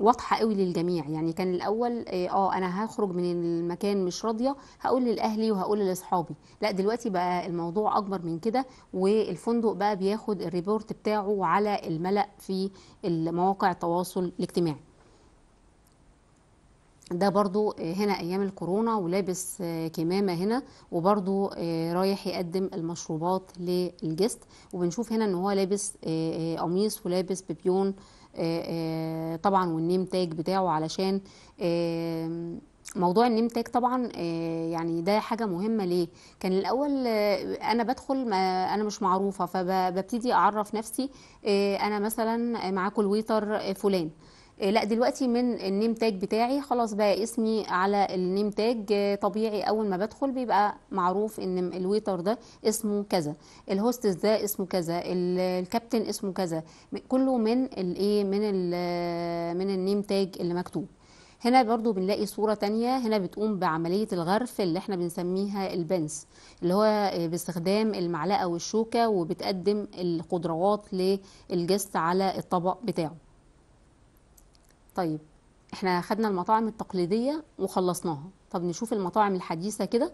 واضحه قوي للجميع يعني كان الاول اه انا هخرج من المكان مش راضيه هقول لاهلي وهقول لاصحابي لا دلوقتي بقى الموضوع اكبر من كده والفندق بقى بياخد الريبورت بتاعه على الملا في مواقع التواصل الاجتماعي ده برضو آه، هنا ايام الكورونا ولابس آه، كمامه هنا وبرضو آه، رايح يقدم المشروبات للجست وبنشوف هنا ان هو لابس قميص ولابس بيبيون طبعا والنيم تاج بتاعه علشان موضوع النيم تاج طبعا يعني ده حاجه مهمه ليه كان الاول انا بدخل ما انا مش معروفه فببتدي اعرف نفسي انا مثلا معاكم الويتر فلان آه، لا دلوقتي من النيم تاج بتاعي خلاص بقى اسمي على النيم تاج آه، طبيعي اول ما بدخل بيبقى معروف ان الويتر ده اسمه كذا الهوستس ده اسمه كذا الكابتن اسمه كذا كله من الايه من الـ آه، من النيم تاج اللي مكتوب هنا برضو بنلاقي صورة تانية هنا بتقوم بعملية الغرف اللي احنا بنسميها البنس اللي هو باستخدام المعلقة والشوكة وبتقدم الخضروات للجست على الطبق بتاعه طيب احنا خدنا المطاعم التقليدية وخلصناها طب نشوف المطاعم الحديثة كده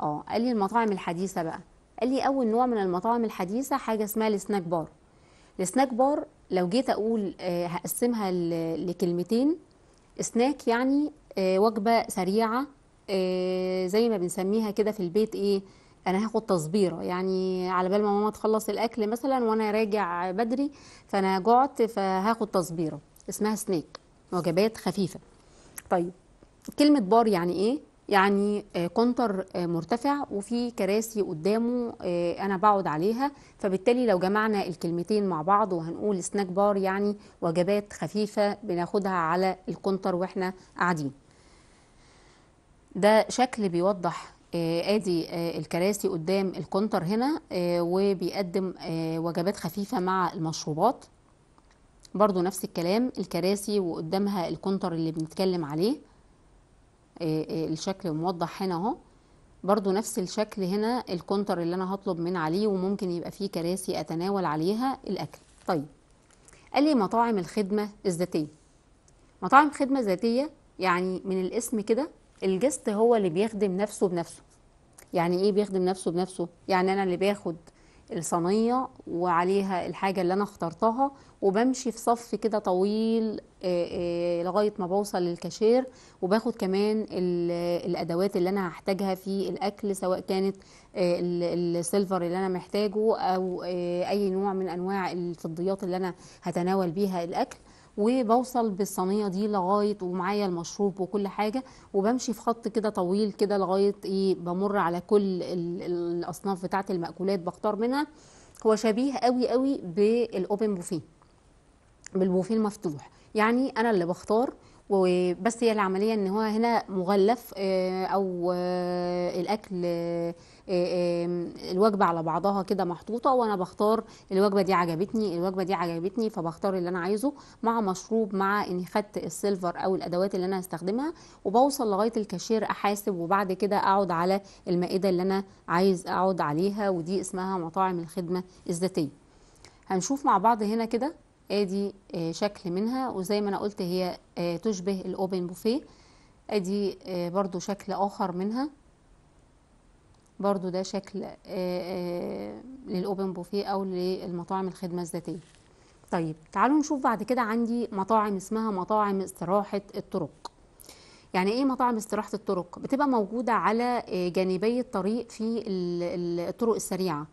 اه قال لي المطاعم الحديثة بقى قال لي اول نوع من المطاعم الحديثة حاجة اسمها السناك بار السناك بار لو جيت اقول آه، هقسمها لكلمتين سناك يعني آه، وجبة سريعة آه، زي ما بنسميها كده في البيت ايه انا هاخد تصبيره يعني على بال ما ماما تخلص الاكل مثلا وانا راجع بدري فانا جعت فهاخد تصبيره اسمها سنيك وجبات خفيفه طيب كلمه بار يعني ايه يعني آه، كونتر آه، مرتفع وفي كراسي قدامه آه، انا بقعد عليها فبالتالي لو جمعنا الكلمتين مع بعض وهنقول سناك بار يعني وجبات خفيفه بناخدها على الكونتر واحنا قاعدين ده شكل بيوضح ادي الكراسي قدام الكونتر هنا وبيقدم وجبات خفيفه مع المشروبات برضو نفس الكلام الكراسي وقدامها الكونتر اللي بنتكلم عليه آه، آه، الشكل موضح هنا اهو برضو نفس الشكل هنا الكونتر اللي انا هطلب من عليه وممكن يبقى فيه كراسي اتناول عليها الاكل طيب قال لي مطاعم الخدمه الذاتيه مطاعم خدمه ذاتيه يعني من الاسم كده الجست هو اللي بيخدم نفسه بنفسه يعني ايه بيخدم نفسه بنفسه يعني انا اللي باخد الصينيه وعليها الحاجه اللي انا اخترتها وبمشي في صف كده طويل آه، آه، لغايه ما بوصل للكاشير وباخد كمان الادوات اللي انا هحتاجها في الاكل سواء كانت آه، السيلفر اللي انا محتاجه او اي نوع من انواع الفضيات اللي انا هتناول بيها الاكل وبوصل بالصينيه دي لغايه ومعايا المشروب وكل حاجه وبمشي في خط كده طويل كده لغايه ايه بمر على كل الاصناف بتاعه المأكولات بختار منها هو شبيه قوي قوي بالاوبن بوفيه بالبوفيه المفتوح يعني انا اللي بختار وبس هي العمليه ان هو هنا مغلف آه، او آه، الاكل آه، آه، آه، الوجبه على بعضها كده محطوطه وانا بختار الوجبه دي عجبتني الوجبه دي عجبتني فبختار اللي انا عايزه مع مشروب مع اني خدت السيلفر او الادوات اللي انا هستخدمها وبوصل لغايه الكاشير احاسب وبعد كده اقعد على المائده اللي انا عايز اقعد عليها ودي اسمها مطاعم الخدمه الذاتيه هنشوف مع بعض هنا كده ادي آه، شكل منها وزي ما انا قلت هي تشبه الاوبن بوفيه ادي برضو شكل اخر منها برضو ده شكل آه، آه، للاوبن بوفيه او للمطاعم الخدمه الذاتيه طيب تعالوا نشوف بعد كده عندي مطاعم اسمها مطاعم استراحه الطرق يعني ايه مطاعم استراحه الطرق بتبقى موجوده على آه، جانبي الطريق في الطرق السريعه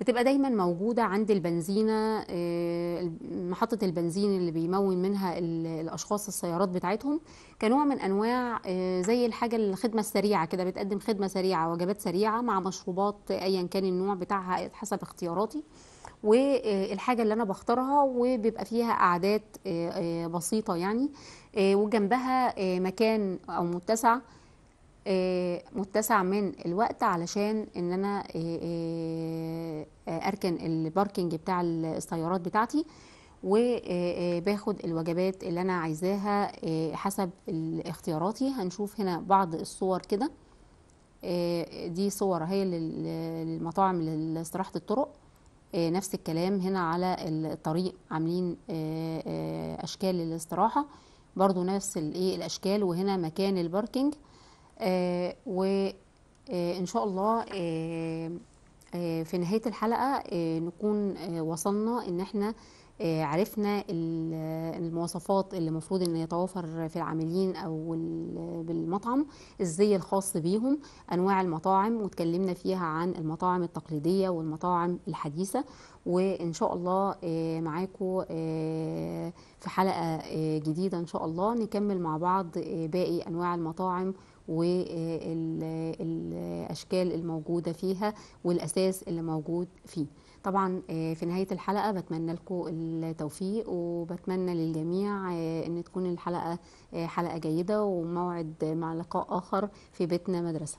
بتبقى دايما موجودة عند البنزينة آه، محطة البنزين اللي بيمون منها الأشخاص السيارات بتاعتهم كنوع من أنواع آه، زي الحاجة الخدمة السريعة كده بتقدم خدمة سريعة وجبات سريعة مع مشروبات أيا كان النوع بتاعها حسب اختياراتي والحاجة اللي أنا بختارها وبيبقى فيها أعداد آه، بسيطة يعني وجنبها مكان أو متسع آه، متسع من الوقت علشان ان انا آه، آه، اركن الباركنج بتاع السيارات بتاعتي وباخد الوجبات اللي انا عايزاها حسب اختياراتي هنشوف هنا بعض الصور كده دي صور هي للمطاعم لاستراحه الطرق نفس الكلام هنا على الطريق عاملين اشكال للاستراحه برضو نفس إيه، الاشكال وهنا مكان الباركنج آه، وان شاء الله آه، آه، في نهايه الحلقه نكون وصلنا ان احنا عرفنا المواصفات اللي المفروض ان يتوافر في العاملين او بالمطعم الزي الخاص بيهم انواع المطاعم واتكلمنا فيها عن المطاعم التقليديه والمطاعم الحديثه وان شاء الله معاكم في حلقه جديده ان شاء الله نكمل مع بعض باقي انواع المطاعم والاشكال الموجوده فيها والاساس اللي موجود فيه طبعا آه، في نهايه الحلقه بتمنى لكم التوفيق وبتمنى للجميع آه، ان تكون الحلقه آه، حلقه جيده وموعد مع لقاء اخر في بيتنا مدرسه